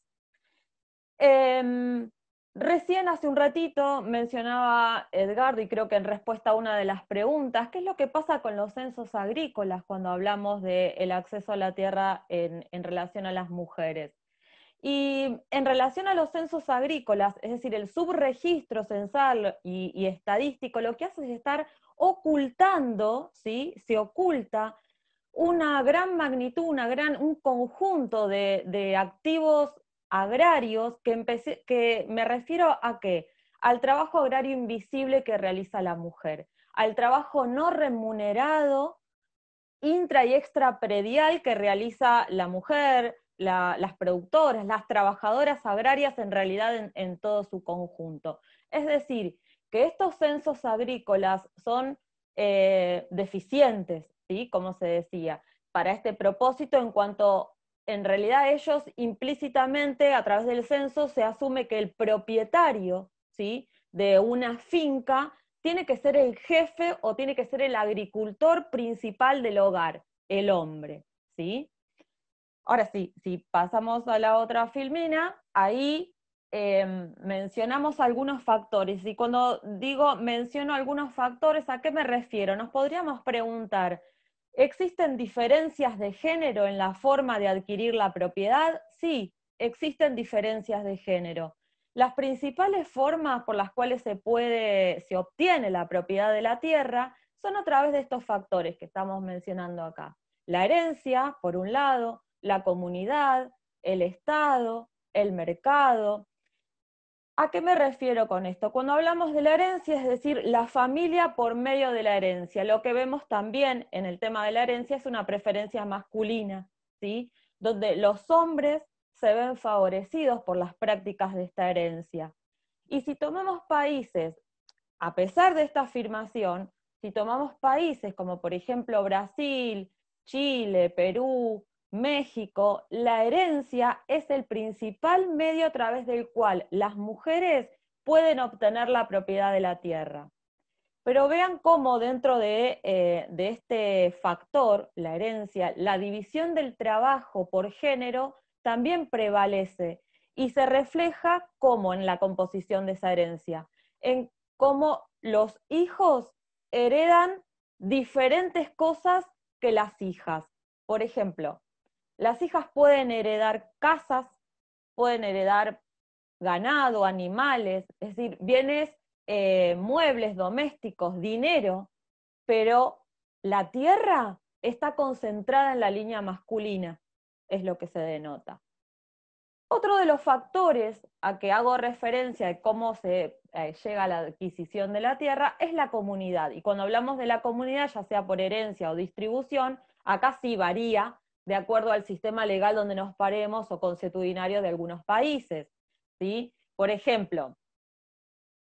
[SPEAKER 3] Em, recién hace un ratito mencionaba Edgardo, y creo que en respuesta a una de las preguntas, ¿qué es lo que pasa con los censos agrícolas cuando hablamos del acceso a la tierra en, en relación a las mujeres? Y en relación a los censos agrícolas, es decir, el subregistro censal y, estadístico, lo que hace es estar ocultando, ¿sí? se oculta una gran magnitud, una gran, un conjunto de, de activos agrarios que, que me refiero a qué? Al trabajo agrario invisible que realiza la mujer, al trabajo no remunerado, intra y extra predial que realiza la mujer, las productoras, las trabajadoras agrarias en realidad en, todo su conjunto. Es decir, que estos censos agrícolas son eh, deficientes, ¿sí? como se decía, para este propósito en cuanto en realidad ellos implícitamente a través del censo se asume que el propietario ¿sí? de una finca tiene que ser el jefe o tiene que ser el agricultor principal del hogar, el hombre. ¿sí? Ahora sí, si pasamos a la otra filmina, ahí em, mencionamos algunos factores. Y cuando digo menciono algunos factores, ¿a qué me refiero? Nos podríamos preguntar, ¿existen diferencias de género en la forma de adquirir la propiedad? Sí, existen diferencias de género. Las principales formas por las cuales se puede, se obtiene la propiedad de la tierra son a través de estos factores que estamos mencionando acá. La herencia, por un lado, la comunidad, el Estado, el mercado. ¿A qué me refiero con esto? Cuando hablamos de la herencia, es decir, la familia por medio de la herencia. Lo que vemos también en el tema de la herencia es una preferencia masculina, ¿sí? Donde los hombres se ven favorecidos por las prácticas de esta herencia. Y si tomamos países, a pesar de esta afirmación, si tomamos países como por ejemplo Brasil, Chile, Perú, México, la herencia es el principal medio a través del cual las mujeres pueden obtener la propiedad de la tierra. Pero vean cómo dentro de, eh, este factor, la herencia, la división del trabajo por género también prevalece y se refleja como en la composición de esa herencia, en cómo los hijos heredan diferentes cosas que las hijas. Por ejemplo, las hijas pueden heredar casas, pueden heredar ganado, animales, es decir, bienes, eh, muebles domésticos, dinero, pero la tierra está concentrada en la línea masculina, es lo que se denota. Otro de los factores a que hago referencia de cómo se eh, llega a la adquisición de la tierra es la comunidad. Y cuando hablamos de la comunidad, ya sea por herencia o distribución, acá sí varía, de acuerdo al sistema legal donde nos paremos o consuetudinario de algunos países. ¿sí? Por ejemplo,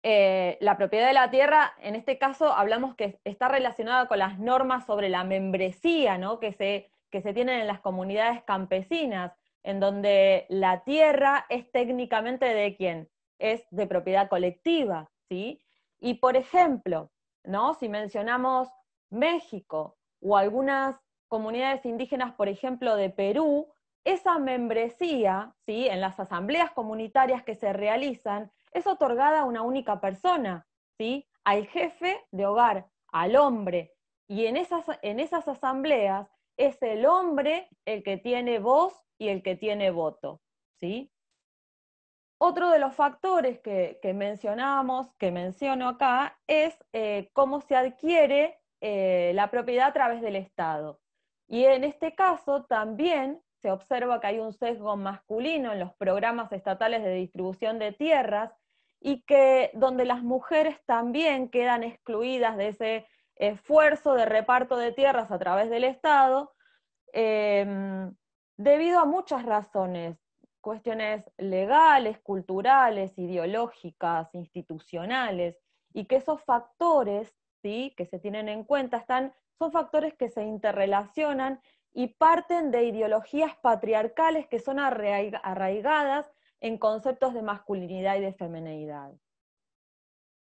[SPEAKER 3] eh, la propiedad de la tierra, en este caso hablamos que está relacionada con las normas sobre la membresía ¿no? que, se, que se tienen en las comunidades campesinas, en donde la tierra es técnicamente de quién? Es de propiedad colectiva. ¿sí? Y por ejemplo, ¿no? si mencionamos México o algunas comunidades indígenas, por ejemplo, de Perú, esa membresía, ¿sí? en las asambleas comunitarias que se realizan, es otorgada a una única persona, ¿sí? al jefe de hogar, al hombre. Y en esas, asambleas es el hombre el que tiene voz y el que tiene voto. ¿sí? Otro de los factores que, mencionamos, que menciono acá, es eh, cómo se adquiere eh, la propiedad a través del Estado. Y en este caso también se observa que hay un sesgo masculino en los programas estatales de distribución de tierras y que donde las mujeres también quedan excluidas de ese esfuerzo de reparto de tierras a través del Estado, em, debido a muchas razones, cuestiones legales, culturales, ideológicas, institucionales, y que esos factores ¿sí? que se tienen en cuenta están son factores que se interrelacionan y parten de ideologías patriarcales que son arraigadas en conceptos de masculinidad y de femineidad.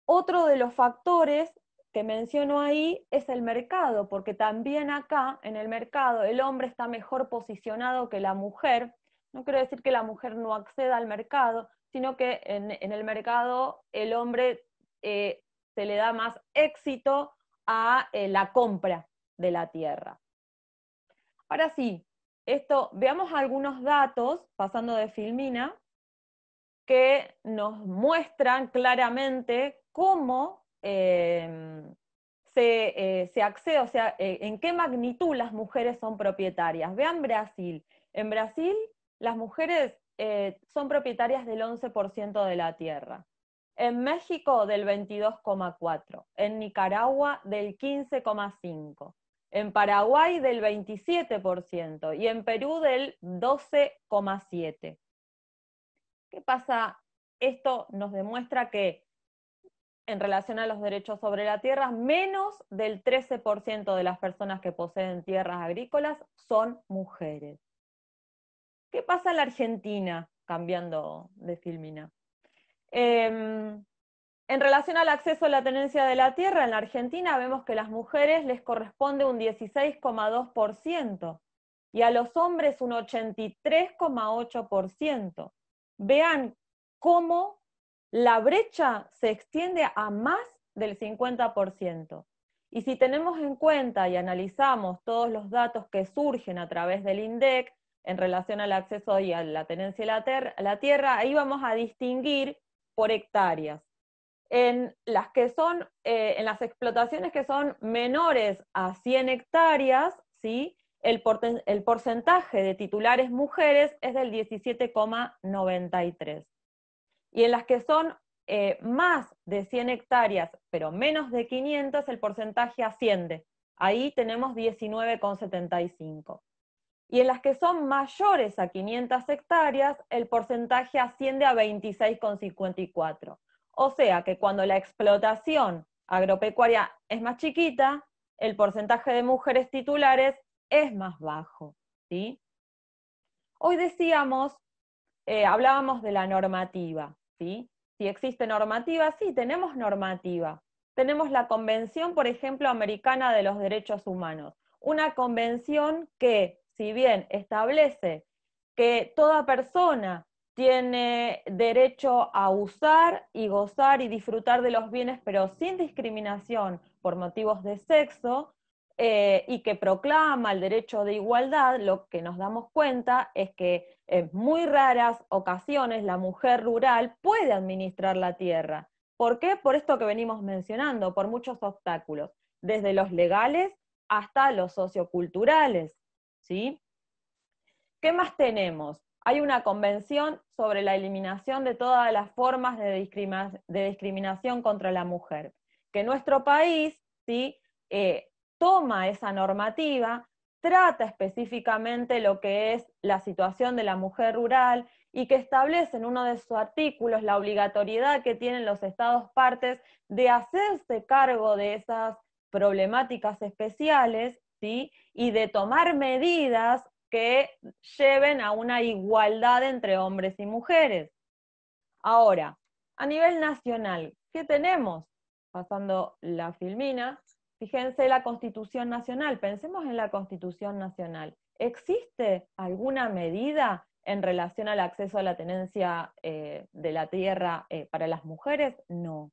[SPEAKER 3] Otro de los factores que menciono ahí es el mercado, porque también acá, en el mercado, el hombre está mejor posicionado que la mujer. No quiero decir que la mujer no acceda al mercado, sino que en, el mercado el hombre eh, se le da más éxito, a eh, la compra de la tierra. Ahora sí, esto, veamos algunos datos, pasando de Filmina, que nos muestran claramente cómo em, eh, se, accede, o sea, eh, en qué magnitud las mujeres son propietarias. Vean Brasil. En Brasil, las mujeres son propietarias del 11% de la tierra en México del 22,4%, en Nicaragua del 15,5%, en Paraguay del 27% y en Perú del 12,7%. ¿Qué pasa? Esto nos demuestra que en relación a los derechos sobre la tierra, menos del 13% de las personas que poseen tierras agrícolas son mujeres. ¿Qué pasa en la Argentina, cambiando de filmina? Em, en relación al acceso a la tenencia de la tierra, en la Argentina vemos que a las mujeres les corresponde un 16,2% y a los hombres un 83,8%. Vean cómo la brecha se extiende a más del 50%. Y si tenemos en cuenta y analizamos todos los datos que surgen a través del INDEC en relación al acceso y a la tenencia de la tierra, ahí vamos a distinguir por hectáreas. En las, que son, eh, en las explotaciones que son menores a 100 hectáreas, ¿sí? el, porcentaje de titulares mujeres es del 17,93. Y en las que son eh, más de 100 hectáreas, pero menos de 500, el porcentaje asciende. Ahí tenemos 19,75 y en las que son mayores a 500 hectáreas, el porcentaje asciende a 26,54. O sea que cuando la explotación agropecuaria es más chiquita, el porcentaje de mujeres titulares es más bajo. ¿sí? Hoy decíamos, eh, hablábamos de la normativa. ¿sí? Si existe normativa, sí, tenemos normativa. Tenemos la Convención, por ejemplo, Americana de los Derechos Humanos. Una convención que si bien establece que toda persona tiene derecho a usar y gozar y disfrutar de los bienes, pero sin discriminación por motivos de sexo, eh, y que proclama el derecho de igualdad, lo que nos damos cuenta es que en muy raras ocasiones la mujer rural puede administrar la tierra. ¿Por qué? Por esto que venimos mencionando, por muchos obstáculos, desde los legales hasta los socioculturales. ¿sí? ¿Qué más tenemos? Hay una convención sobre la eliminación de todas las formas de, discriminación contra la mujer, que nuestro país ¿sí? Eh, toma esa normativa, trata específicamente lo que es la situación de la mujer rural y que establece en uno de sus artículos la obligatoriedad que tienen los estados partes de hacerse cargo de esas problemáticas especiales y de tomar medidas que lleven a una igualdad entre hombres y mujeres. Ahora, a nivel nacional, ¿qué tenemos? Pasando la filmina, fíjense la Constitución Nacional, pensemos en la Constitución Nacional. ¿Existe alguna medida en relación al acceso a la tenencia eh, de la tierra eh, para las mujeres? No.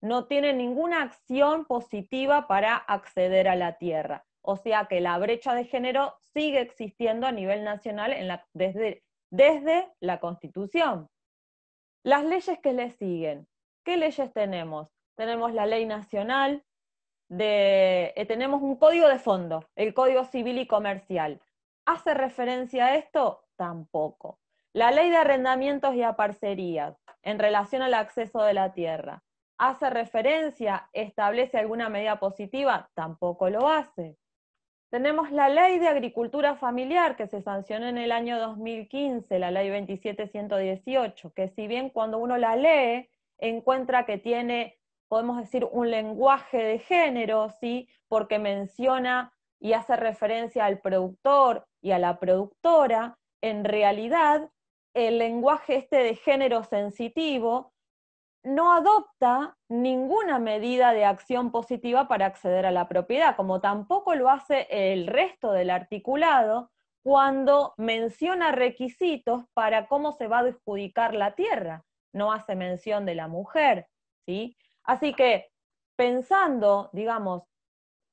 [SPEAKER 3] No tiene ninguna acción positiva para acceder a la tierra o sea que la brecha de género sigue existiendo a nivel nacional desde, la Constitución. Las leyes que le siguen, ¿qué leyes tenemos? Tenemos la ley nacional, eh, tenemos un código de fondo, el Código Civil y Comercial. ¿Hace referencia a esto? Tampoco. La ley de arrendamientos y aparcerías en relación al acceso de la tierra. ¿Hace referencia? ¿Establece alguna medida positiva? Tampoco lo hace. Tenemos la ley de agricultura familiar que se sancionó en el año 2015, la ley 27118, que si bien cuando uno la lee encuentra que tiene, podemos decir, un lenguaje de género, ¿sí? porque menciona y hace referencia al productor y a la productora, en realidad el lenguaje este de género sensitivo no adopta ninguna medida de acción positiva para acceder a la propiedad, como tampoco lo hace el resto del articulado cuando menciona requisitos para cómo se va a adjudicar la tierra. No hace mención de la mujer, ¿sí? Así que pensando, digamos,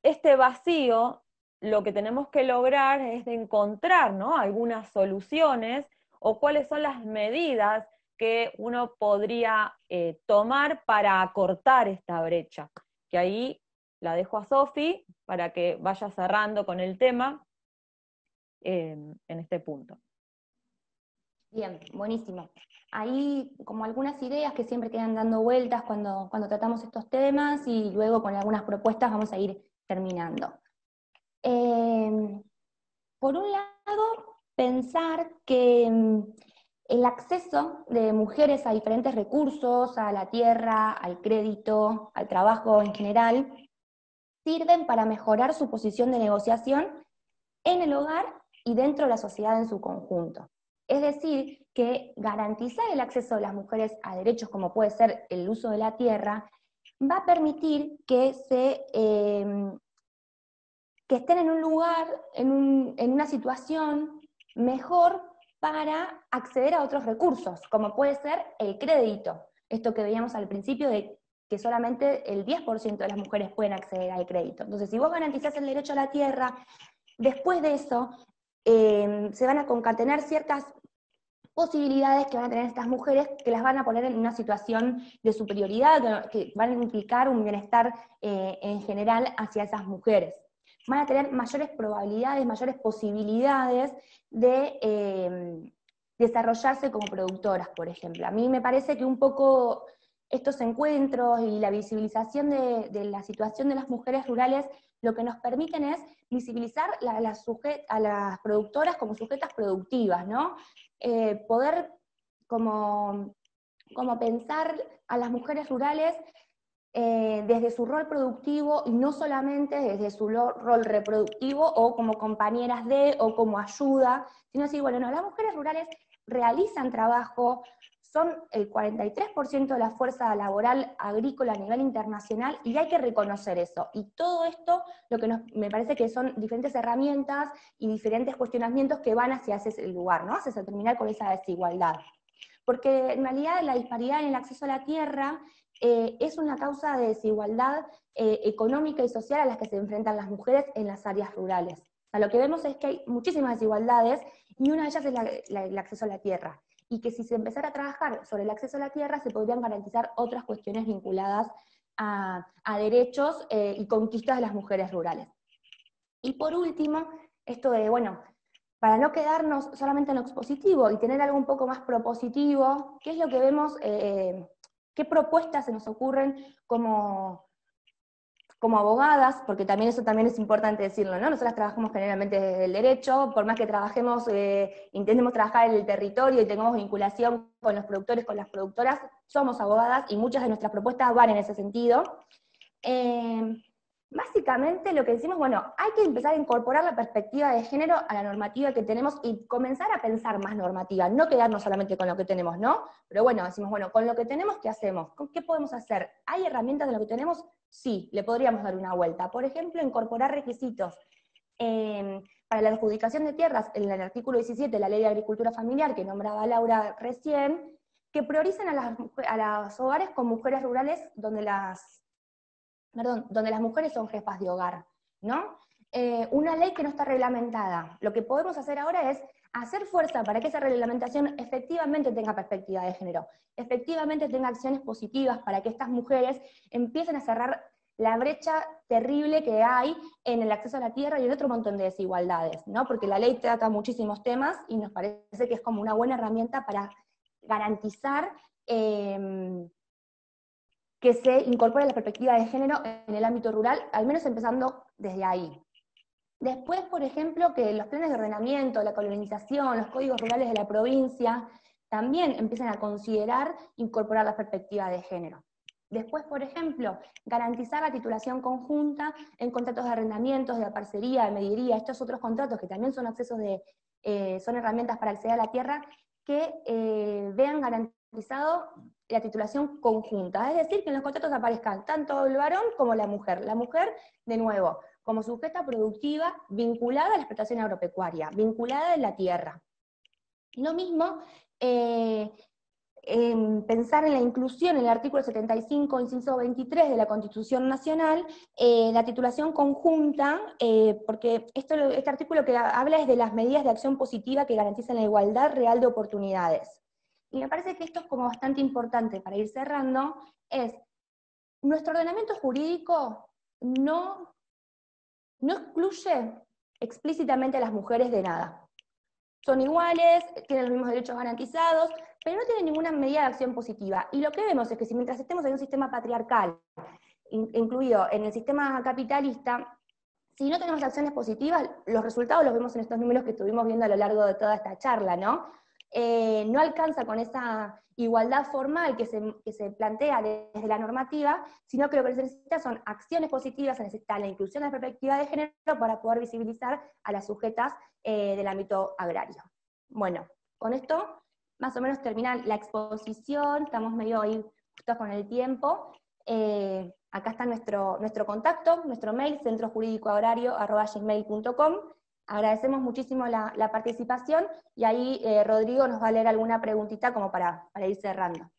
[SPEAKER 3] este vacío, lo que tenemos que lograr es encontrar algunas soluciones o cuáles son las medidas que uno podría eh, tomar para acortar esta brecha. Que ahí la dejo a Sofi para que vaya cerrando con el tema en este punto.
[SPEAKER 2] Bien, buenísimo. Ahí como algunas ideas que siempre quedan dando vueltas cuando, cuando tratamos estos temas y luego con algunas propuestas vamos a ir terminando. Eh, por un lado, pensar que mm, el acceso de mujeres a diferentes recursos, a la tierra, al crédito, al trabajo en general, sirven para mejorar su posición de negociación en el hogar y dentro de la sociedad en su conjunto. Es decir, que garantizar el acceso de las mujeres a derechos como puede ser el uso de la tierra va a permitir que, se, eh, que estén en un lugar, en una situación mejor para acceder a otros recursos, como puede ser el crédito. Esto que veíamos al principio de que solamente el 10% de las mujeres pueden acceder al crédito. Entonces, si vos garantizás el derecho a la tierra, después de eso eh, se van a concatenar ciertas posibilidades que van a tener estas mujeres que las van a poner en una situación de superioridad, que van a implicar un bienestar eh, en general hacia esas mujeres van a tener mayores probabilidades, mayores posibilidades de eh, desarrollarse como productoras, por ejemplo. A mí me parece que un poco estos encuentros y la visibilización de, la situación de las mujeres rurales lo que nos permiten es visibilizar a las productoras como sujetas productivas, ¿no? Eh, poder como, como pensar a las mujeres rurales eh, desde su rol productivo y no solamente desde su rol reproductivo o como compañeras de o como ayuda, sino así, bueno, no, las mujeres rurales realizan trabajo, son el 43% de la fuerza laboral agrícola a nivel internacional y hay que reconocer eso. Y todo esto, lo que me parece que son diferentes herramientas y diferentes cuestionamientos que van hacia ese lugar, ¿no? Hacia terminar con esa desigualdad. Porque en realidad la disparidad en el acceso a la tierra eh, es una causa de desigualdad eh, económica y social a las que se enfrentan las mujeres en las áreas rurales. lo que vemos es que hay muchísimas desigualdades y una de ellas es el acceso a la tierra. Y que si se empezara a trabajar sobre el acceso a la tierra, se podrían garantizar otras cuestiones vinculadas a, derechos eh, y conquistas de las mujeres rurales. Y por último, esto de, bueno, para no quedarnos solamente en lo expositivo y tener algo un poco más propositivo, ¿qué es lo que vemos qué propuestas se nos ocurren como, como abogadas, porque también eso también es importante decirlo, ¿no? Nosotras trabajamos generalmente desde el derecho, por más que trabajemos, eh, intentemos trabajar en el territorio y tengamos vinculación con los productores, con las productoras, somos abogadas y muchas de nuestras propuestas van en ese sentido. Eh, Básicamente lo que decimos, bueno, hay que empezar a incorporar la perspectiva de género a la normativa que tenemos y comenzar a pensar más normativa, no quedarnos solamente con lo que tenemos, ¿no? Pero bueno, decimos, bueno, con lo que tenemos, ¿qué hacemos? ¿Qué podemos hacer? ¿Hay herramientas de lo que tenemos? Sí, le podríamos dar una vuelta. Por ejemplo, incorporar requisitos em, para la adjudicación de tierras en el artículo 17 de la Ley de Agricultura Familiar que nombraba Laura recién, que prioricen a, las, a los hogares con mujeres rurales donde las perdón, donde las mujeres son jefas de hogar, ¿no? Eh, una ley que no está reglamentada. Lo que podemos hacer ahora es hacer fuerza para que esa reglamentación efectivamente tenga perspectiva de género, efectivamente tenga acciones positivas para que estas mujeres empiecen a cerrar la brecha terrible que hay en el acceso a la tierra y en otro montón de desigualdades, ¿no? Porque la ley trata muchísimos temas y nos parece que es como una buena herramienta para garantizar eh, que se incorpore la perspectiva de género en el ámbito rural, al menos empezando desde ahí. Después, por ejemplo, que los planes de ordenamiento, la colonización, los códigos rurales de la provincia, también empiecen a considerar incorporar la perspectiva de género. Después, por ejemplo, garantizar la titulación conjunta en contratos de arrendamientos, de parcería, de mediría, estos otros contratos que también son accesos de, eh, son herramientas para acceder a la tierra, que eh, vean garantizado la titulación conjunta, es decir, que en los contratos aparezcan tanto el varón como la mujer. La mujer, de nuevo, como sujeta productiva vinculada a la explotación agropecuaria, vinculada en la tierra. Lo mismo, eh, pensar en la inclusión en el artículo 75, inciso 23 de la Constitución Nacional, eh, la titulación conjunta, eh, porque este artículo que habla es de las medidas de acción positiva que garantizan la igualdad real de oportunidades. Y me parece que esto es como bastante importante para ir cerrando, es nuestro ordenamiento jurídico no, no excluye explícitamente a las mujeres de nada. Son iguales, tienen los mismos derechos garantizados, pero no tienen ninguna medida de acción positiva. Y lo que vemos es que si mientras estemos en un sistema patriarcal, incluido en el sistema capitalista, si no tenemos acciones positivas, los resultados los vemos en estos números que estuvimos viendo a lo largo de toda esta charla, ¿no? Eh, no alcanza con esa igualdad formal que se, plantea desde la normativa, sino que lo que se necesita son acciones positivas, se necesita la inclusión de la perspectiva de género para poder visibilizar a las sujetas eh, del ámbito agrario. Bueno, con esto más o menos termina la exposición, estamos medio ahí justos con el tiempo. Eh, acá está nuestro, nuestro contacto, nuestro mail, centrojurídicoagrario.com. Agradecemos muchísimo la, participación y ahí eh, Rodrigo nos va a leer alguna preguntita como para, para ir cerrando.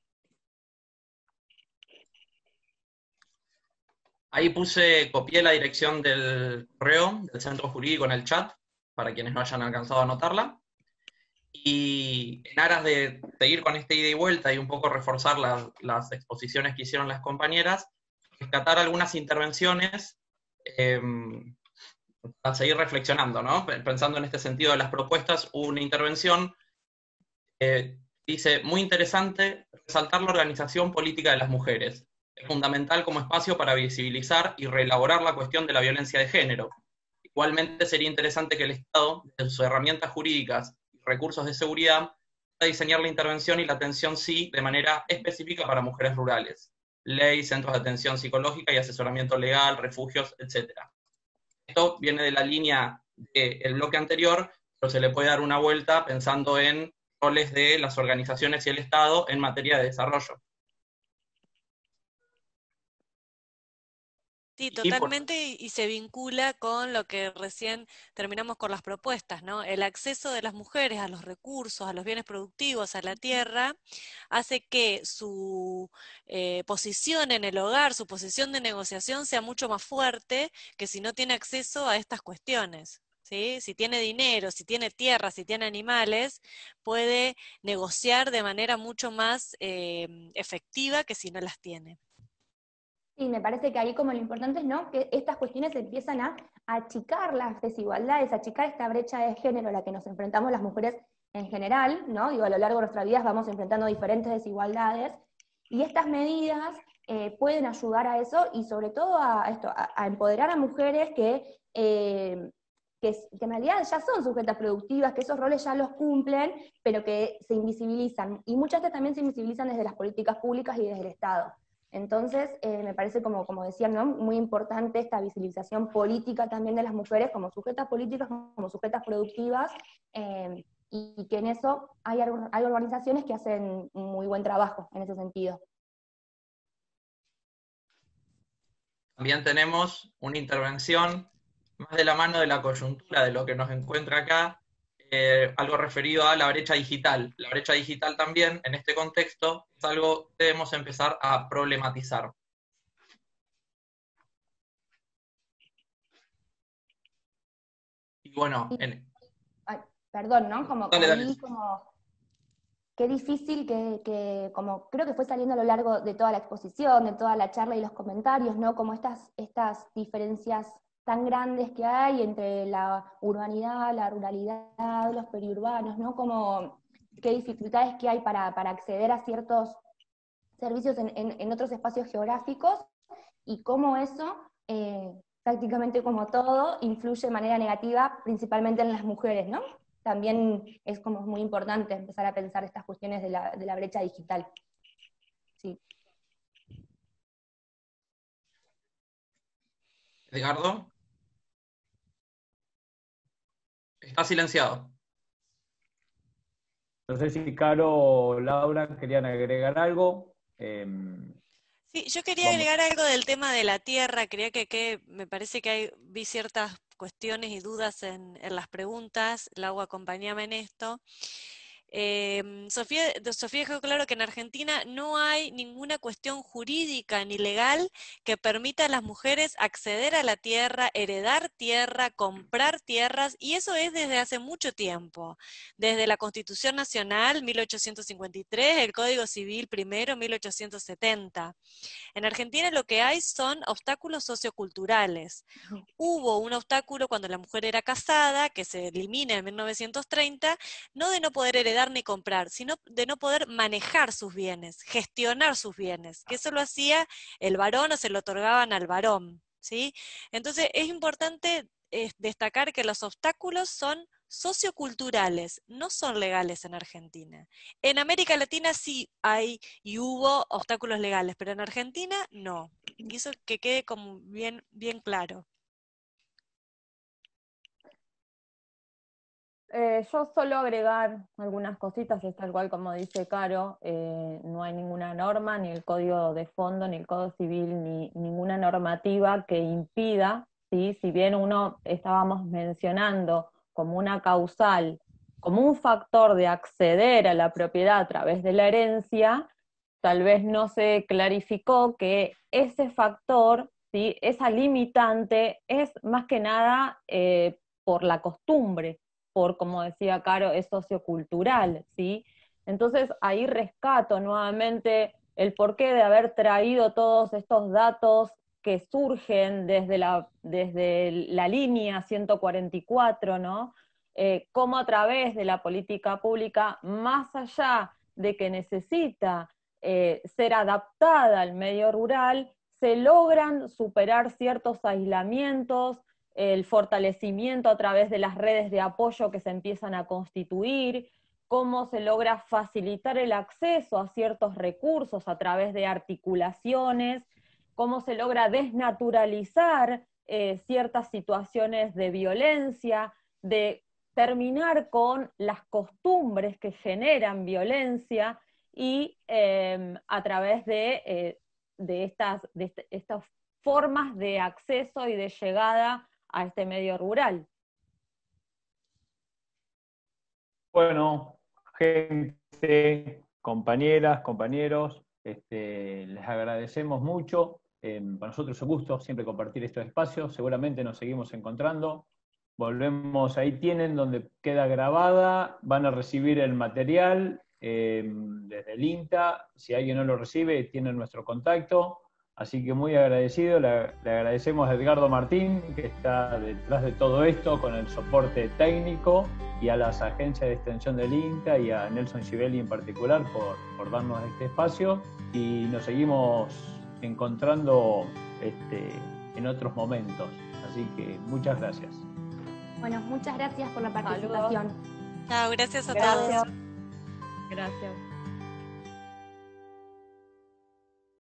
[SPEAKER 4] Ahí puse, copié la dirección del correo del centro jurídico en el chat, para quienes no hayan alcanzado a anotarla. Y en aras de seguir con este ida y vuelta y un poco reforzar las, exposiciones que hicieron las compañeras, rescatar algunas intervenciones em, para seguir reflexionando, ¿no? Pensando en este sentido de las propuestas, hubo una intervención eh, dice, muy interesante resaltar la organización política de las mujeres. Es fundamental como espacio para visibilizar y reelaborar la cuestión de la violencia de género. Igualmente sería interesante que el Estado, desde sus herramientas jurídicas y recursos de seguridad, pueda diseñar la intervención y la atención sí de manera específica para mujeres rurales. Ley, centros de atención psicológica y asesoramiento legal, refugios, etc. Esto viene de la línea del bloque anterior, pero se le puede dar una vuelta pensando en roles de las organizaciones y el Estado en materia de desarrollo.
[SPEAKER 5] Sí, totalmente, y, se vincula con lo que recién terminamos con las propuestas, ¿no? El acceso de las mujeres a los recursos, a los bienes productivos, a la tierra, hace que su eh, posición en el hogar, su posición de negociación sea mucho más fuerte que si no tiene acceso a estas cuestiones. ¿Sí? Si tiene dinero, si tiene tierra, si tiene animales, puede negociar de manera mucho más eh, efectiva que si no las tiene.
[SPEAKER 2] Sí, me parece que ahí como lo importante es que estas cuestiones empiezan a achicar las desigualdades, a achicar esta brecha de género a la que nos enfrentamos las mujeres en general, ¿no? Digo, a lo largo de nuestras vidas vamos enfrentando diferentes desigualdades y estas medidas eh, pueden ayudar a eso y sobre todo a, esto, a, empoderar a mujeres eh, que, que, en realidad ya son sujetas productivas, que esos roles ya los cumplen, pero que se invisibilizan. Y muchas veces también se invisibilizan desde las políticas públicas y desde el Estado. Entonces, eh, me parece, como, como decían, muy importante esta visibilización política también de las mujeres como sujetas políticas, como sujetas productivas, eh, y, que en eso hay, hay organizaciones que hacen muy buen trabajo en ese sentido.
[SPEAKER 4] También tenemos una intervención más de la mano de la coyuntura de lo que nos encuentra acá eh, algo referido a la brecha digital. La brecha digital también, en este contexto, es algo que debemos empezar a problematizar. Y bueno,
[SPEAKER 2] perdón, ¿no? Como, como qué difícil que, que, como creo que fue saliendo a lo largo de toda la exposición, de toda la charla y los comentarios, ¿no? Como estas, estas diferencias tan grandes que hay entre la urbanidad, la ruralidad, los periurbanos, ¿no? Como qué dificultades que hay para, acceder a ciertos servicios en, otros espacios geográficos y cómo eso, eh, prácticamente como todo, influye de manera negativa principalmente en las mujeres, ¿no? También es como muy importante empezar a pensar estas cuestiones de la, de la brecha digital. Sí.
[SPEAKER 1] Edgardo.
[SPEAKER 4] Está silenciado.
[SPEAKER 1] No sé si Caro o Laura querían agregar algo. Em,
[SPEAKER 5] sí, yo quería agregar algo del tema de la tierra. Quería que, me parece que hay, vi ciertas cuestiones y dudas en, en las preguntas. Laura, acompañame en esto. Em, Sofía, Sofía dejó claro que en Argentina no hay ninguna cuestión jurídica ni legal que permita a las mujeres acceder a la tierra, heredar tierra, comprar tierras, y eso es desde hace mucho tiempo, desde la Constitución Nacional 1853, el Código Civil primero 1870. En Argentina lo que hay son obstáculos socioculturales. Hubo un obstáculo cuando la mujer era casada, que se elimina en 1930, no de no poder heredar, ni comprar, sino de no poder manejar sus bienes, gestionar sus bienes, que eso lo hacía el varón o se lo otorgaban al varón. ¿sí? Entonces es importante eh, destacar que los obstáculos son socioculturales, no son legales en Argentina. En América Latina sí hay y hubo obstáculos legales, pero en Argentina no. Y eso que quede como bien, bien claro.
[SPEAKER 3] Eh, yo solo agregar algunas cositas, es tal cual como dice Caro, eh, no hay ninguna norma, ni el código de fondo, ni el código civil, ni ninguna normativa que impida, ¿sí? si bien uno estábamos mencionando como una causal, como un factor de acceder a la propiedad a través de la herencia, tal vez no se clarificó que ese factor, esa limitante, es más que nada eh, por la costumbre por, como decía Caro, es sociocultural, ¿sí? Entonces ahí rescato nuevamente el porqué de haber traído todos estos datos que surgen desde la, línea 144, ¿no? Eh, cómo a través de la política pública, más allá de que necesita eh, ser adaptada al medio rural, se logran superar ciertos aislamientos, el fortalecimiento a través de las redes de apoyo que se empiezan a constituir, cómo se logra facilitar el acceso a ciertos recursos a través de articulaciones, cómo se logra desnaturalizar eh, ciertas situaciones de violencia, de terminar con las costumbres que generan violencia y em, a través de, eh, estas formas de acceso y de llegada a este medio rural.
[SPEAKER 1] Bueno, gente, compañeras, compañeros, este, les agradecemos mucho. Eh, para nosotros es un gusto siempre compartir estos espacios. Seguramente nos seguimos encontrando. Volvemos, ahí tienen donde queda grabada. Van a recibir el material eh, desde el INTA. Si alguien no lo recibe, tienen nuestro contacto. Así que muy agradecido, le, agradecemos a Edgardo Martín, que está detrás de todo esto con el soporte técnico, y a las agencias de extensión del INTA y a Nelson Chivelli en particular por, darnos este espacio. Y nos seguimos encontrando este, en otros momentos. Así que muchas gracias.
[SPEAKER 2] Bueno, muchas gracias por la participación. Chao, gracias a todos. Gracias.